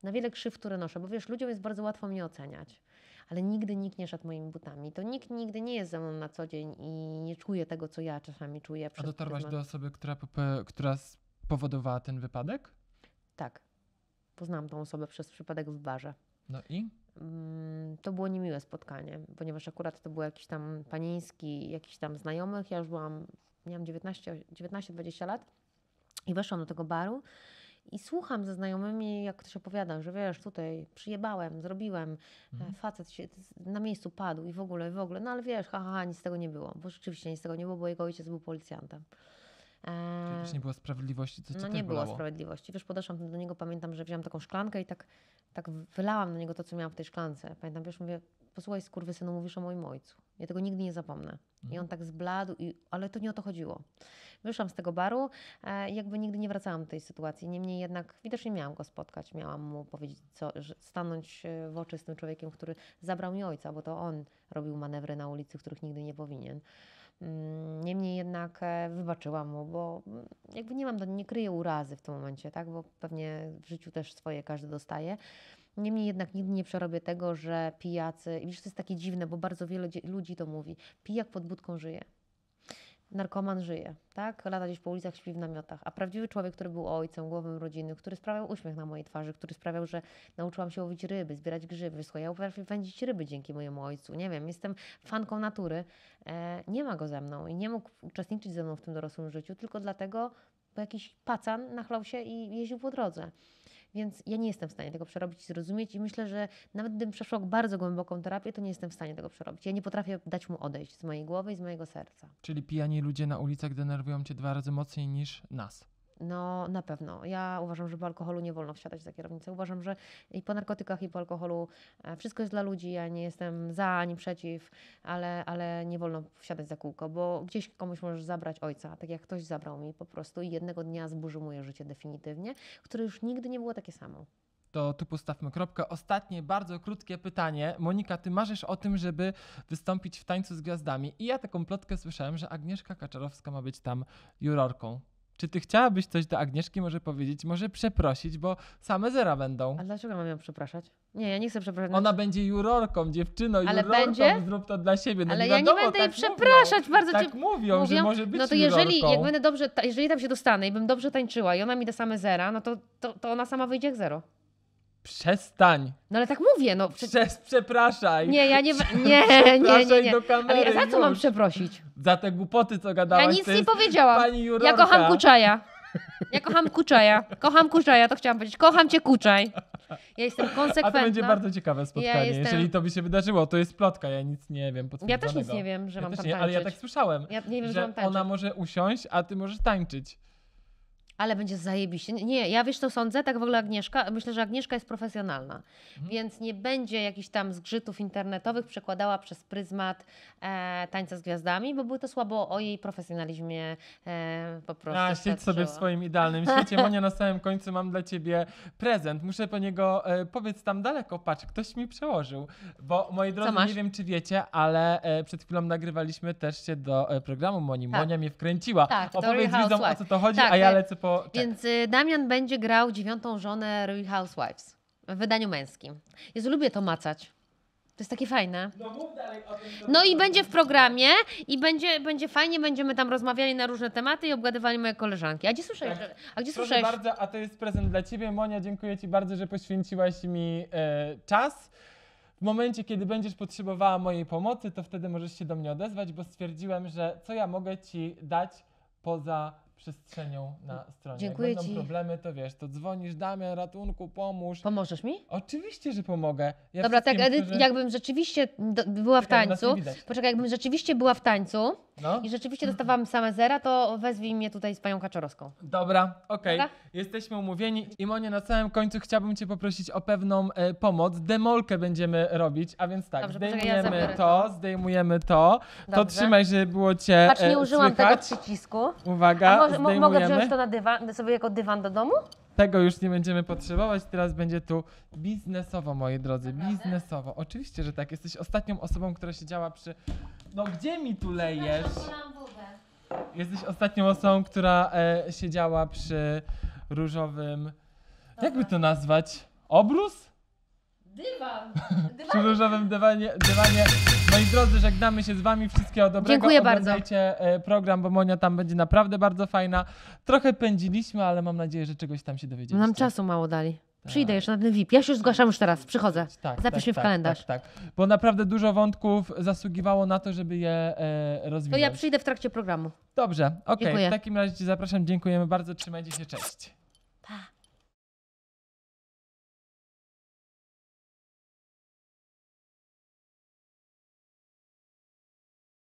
na wiele krzyw, które noszę, bo wiesz, ludziom jest bardzo łatwo mnie oceniać ale nigdy nikt nie szedł moimi butami. To nikt nigdy nie jest ze mną na co dzień i nie czuje tego, co ja czasami czuję. A dotarłaś do osoby, która, która spowodowała ten wypadek? Tak. Poznałam tą osobę przez przypadek w barze. No i? Mm, to było niemiłe spotkanie, ponieważ akurat to był jakiś tam paniński, jakiś tam znajomych. Ja już byłam, miałam 19-20 lat i weszłam do tego baru i słucham ze znajomymi, jak ktoś opowiada, że wiesz, tutaj przyjebałem, zrobiłem, e, mhm. facet się na miejscu padł i w ogóle, w ogóle. No ale wiesz, haha, ha, ha, nic z tego nie było, bo rzeczywiście nic z tego nie było, bo jego ojciec był policjantem. Eee, Czyli nie było sprawiedliwości, co No nie było bolało? sprawiedliwości. Wiesz, podeszłam do niego, pamiętam, że wziąłam taką szklankę i tak, tak wylałam na niego to, co miałam w tej szklance. Pamiętam, wiesz, mówię, posłuchaj, skurwysynu, mówisz o moim ojcu. Ja tego nigdy nie zapomnę. I on mhm. tak zbladł, i, ale to nie o to chodziło. Wyszłam z tego baru e, i jakby nigdy nie wracałam do tej sytuacji. Niemniej jednak widocznie miałam go spotkać, miałam mu powiedzieć, co, stanąć e, w oczy z tym człowiekiem, który zabrał mi ojca, bo to on robił manewry na ulicy, których nigdy nie powinien. Mm, niemniej jednak e, wybaczyłam mu, bo mm, jakby nie mam, nie kryję urazy w tym momencie, tak? bo pewnie w życiu też swoje każdy dostaje. Niemniej jednak nigdy nie przerobię tego, że pijacy, i wiesz, to jest takie dziwne, bo bardzo wiele ludzi to mówi, pijak pod budką żyje. Narkoman żyje, tak? Lata gdzieś po ulicach, śpi w namiotach. A prawdziwy człowiek, który był ojcem, głową rodziny, który sprawiał uśmiech na mojej twarzy, który sprawiał, że nauczyłam się łowić ryby, zbierać grzyby. Słuchaj, ja potrafię wędzić ryby dzięki mojemu ojcu. Nie wiem, jestem fanką natury. E, nie ma go ze mną i nie mógł uczestniczyć ze mną w tym dorosłym życiu, tylko dlatego, bo jakiś pacan nachlał się i jeździł po drodze. Więc ja nie jestem w stanie tego przerobić i zrozumieć i myślę, że nawet gdybym przeszła bardzo głęboką terapię, to nie jestem w stanie tego przerobić. Ja nie potrafię dać mu odejść z mojej głowy i z mojego serca. Czyli pijani ludzie na ulicach denerwują cię dwa razy mocniej niż nas. No, na pewno. Ja uważam, że po alkoholu nie wolno wsiadać za kierownicę. Uważam, że i po narkotykach, i po alkoholu e, wszystko jest dla ludzi. Ja nie jestem za ani przeciw, ale, ale nie wolno wsiadać za kółko, bo gdzieś komuś możesz zabrać ojca, tak jak ktoś zabrał mi po prostu i jednego dnia zburzy moje życie definitywnie, które już nigdy nie było takie samo. To tu postawmy kropkę. Ostatnie, bardzo krótkie pytanie. Monika, ty marzysz o tym, żeby wystąpić w Tańcu z Gwiazdami. I ja taką plotkę słyszałem, że Agnieszka Kaczarowska ma być tam jurorką. Czy ty chciałabyś coś do Agnieszki może powiedzieć, może przeprosić, bo same zera będą. A dlaczego mam ją przepraszać? Nie, ja nie chcę przepraszać. Ona będzie jurorką, dziewczyno, Ale jurorką, będzie? zrób to dla siebie. No Ale ja nie będę jej tak przepraszać, mówią, bardzo Tak cię mówią, mówią, że może być No to jeżeli, jak będę dobrze, jeżeli tam się dostanę i bym dobrze tańczyła i ona mi da same zera, no to, to, to ona sama wyjdzie jak zero. Przestań. No ale tak mówię, no. Prze... Przez, przepraszaj. Nie, ja nie... Nie, nie, nie, nie. do kamery. Ale za co mam przeprosić? Za te głupoty, co gadałaś. Ja nic nie powiedziałam. Pani ja kocham Kuczaja. Ja kocham Kuczaja. Kocham Kuczaja, to chciałam powiedzieć. Kocham cię, Kuczaj. Ja jestem konsekwentna. A to będzie bardzo ciekawe spotkanie. Ja jestem... Jeżeli to by się wydarzyło, to jest plotka, ja nic nie wiem. Ja też nic nie wiem, że ja mam tam nie, tańczyć. Ale ja tak słyszałem, ja nie wiem, że, że ona może usiąść, a ty możesz tańczyć ale będzie zajebiście. Nie, ja wiesz co sądzę, tak w ogóle Agnieszka, myślę, że Agnieszka jest profesjonalna, mhm. więc nie będzie jakichś tam zgrzytów internetowych przekładała przez pryzmat e, Tańca z Gwiazdami, bo były to słabo o jej profesjonalizmie e, po prostu. A, siedź sobie w swoim idealnym świecie. Monia, na samym końcu mam dla ciebie prezent. Muszę po niego, e, powiedz tam daleko, patrz, ktoś mi przełożył, bo moi drodzy, nie wiem czy wiecie, ale e, przed chwilą nagrywaliśmy też się do e, programu Moni. Tak. Monia mnie wkręciła. Tak, Opowiedz widzom, o co to chodzi, tak, a ja e, lecę po po... Czekaj. Tak. Więc y, Damian będzie grał dziewiątą żonę Real Housewives w wydaniu męskim. Jezu, lubię to macać. To jest takie fajne. No, no i będzie w programie i będzie, będzie fajnie, będziemy tam rozmawiali na różne tematy i obgadywali moje koleżanki. A gdzie słyszałeś? Tak. A gdzie słyszałeś? bardzo, a to jest prezent dla Ciebie. Monia, dziękuję Ci bardzo, że poświęciłaś mi e, czas. W momencie, kiedy będziesz potrzebowała mojej pomocy, to wtedy możesz się do mnie odezwać, bo stwierdziłem, że co ja mogę Ci dać poza przestrzenią na stronie. Dziękuję Jak będą ci. problemy, to wiesz, to dzwonisz, Damian, ratunku, pomóż. Pomożesz mi? Oczywiście, że pomogę. Ja Dobra, tak, Edyt, którzy... jakbym rzeczywiście do, była w Czekaj, tańcu. Poczekaj, jakbym rzeczywiście była w tańcu, no. i rzeczywiście dostawałam same zera, to wezwij mnie tutaj z panią Kaczorowską. Dobra, okej. Jesteśmy umówieni. I Monie, na samym końcu chciałbym cię poprosić o pewną e, pomoc. Demolkę będziemy robić, a więc tak, Dobrze, ja zdejmujemy to, zdejmujemy to. To trzymaj, żeby było cię e, Patrz, nie użyłam tego przycisku. Uwaga, A mo- mogę wziąć to na dywan, sobie jako dywan do domu? Tego już nie będziemy potrzebować. Teraz będzie tu biznesowo, moi drodzy. Biznesowo. Oczywiście, że tak. Jesteś ostatnią osobą, która siedziała przy. No gdzie mi tu lejesz? Jesteś ostatnią osobą, która e, siedziała przy różowym. Jakby to nazwać? Obrus? Dywan. Dywan. Przy różowym dywanie, dywanie. Moi drodzy, żegnamy się z wami. Wszystkiego dobrego. Dziękuję bardzo. E, program, bo Monia tam będzie naprawdę bardzo fajna. Trochę pędziliśmy, ale mam nadzieję, że czegoś tam się dowiedzieliśmy. Nam czasu mało dali. Tak. Przyjdę jeszcze na ten VIP. Ja się już zgłaszam już teraz, przychodzę. Tak, Zapisz tak, mnie w tak, kalendarz. Tak, tak, bo naprawdę dużo wątków zasługiwało na to, żeby je e, rozwijać. To ja przyjdę w trakcie programu. Dobrze, okej. W takim razie zapraszam, dziękujemy bardzo, trzymajcie się, cześć.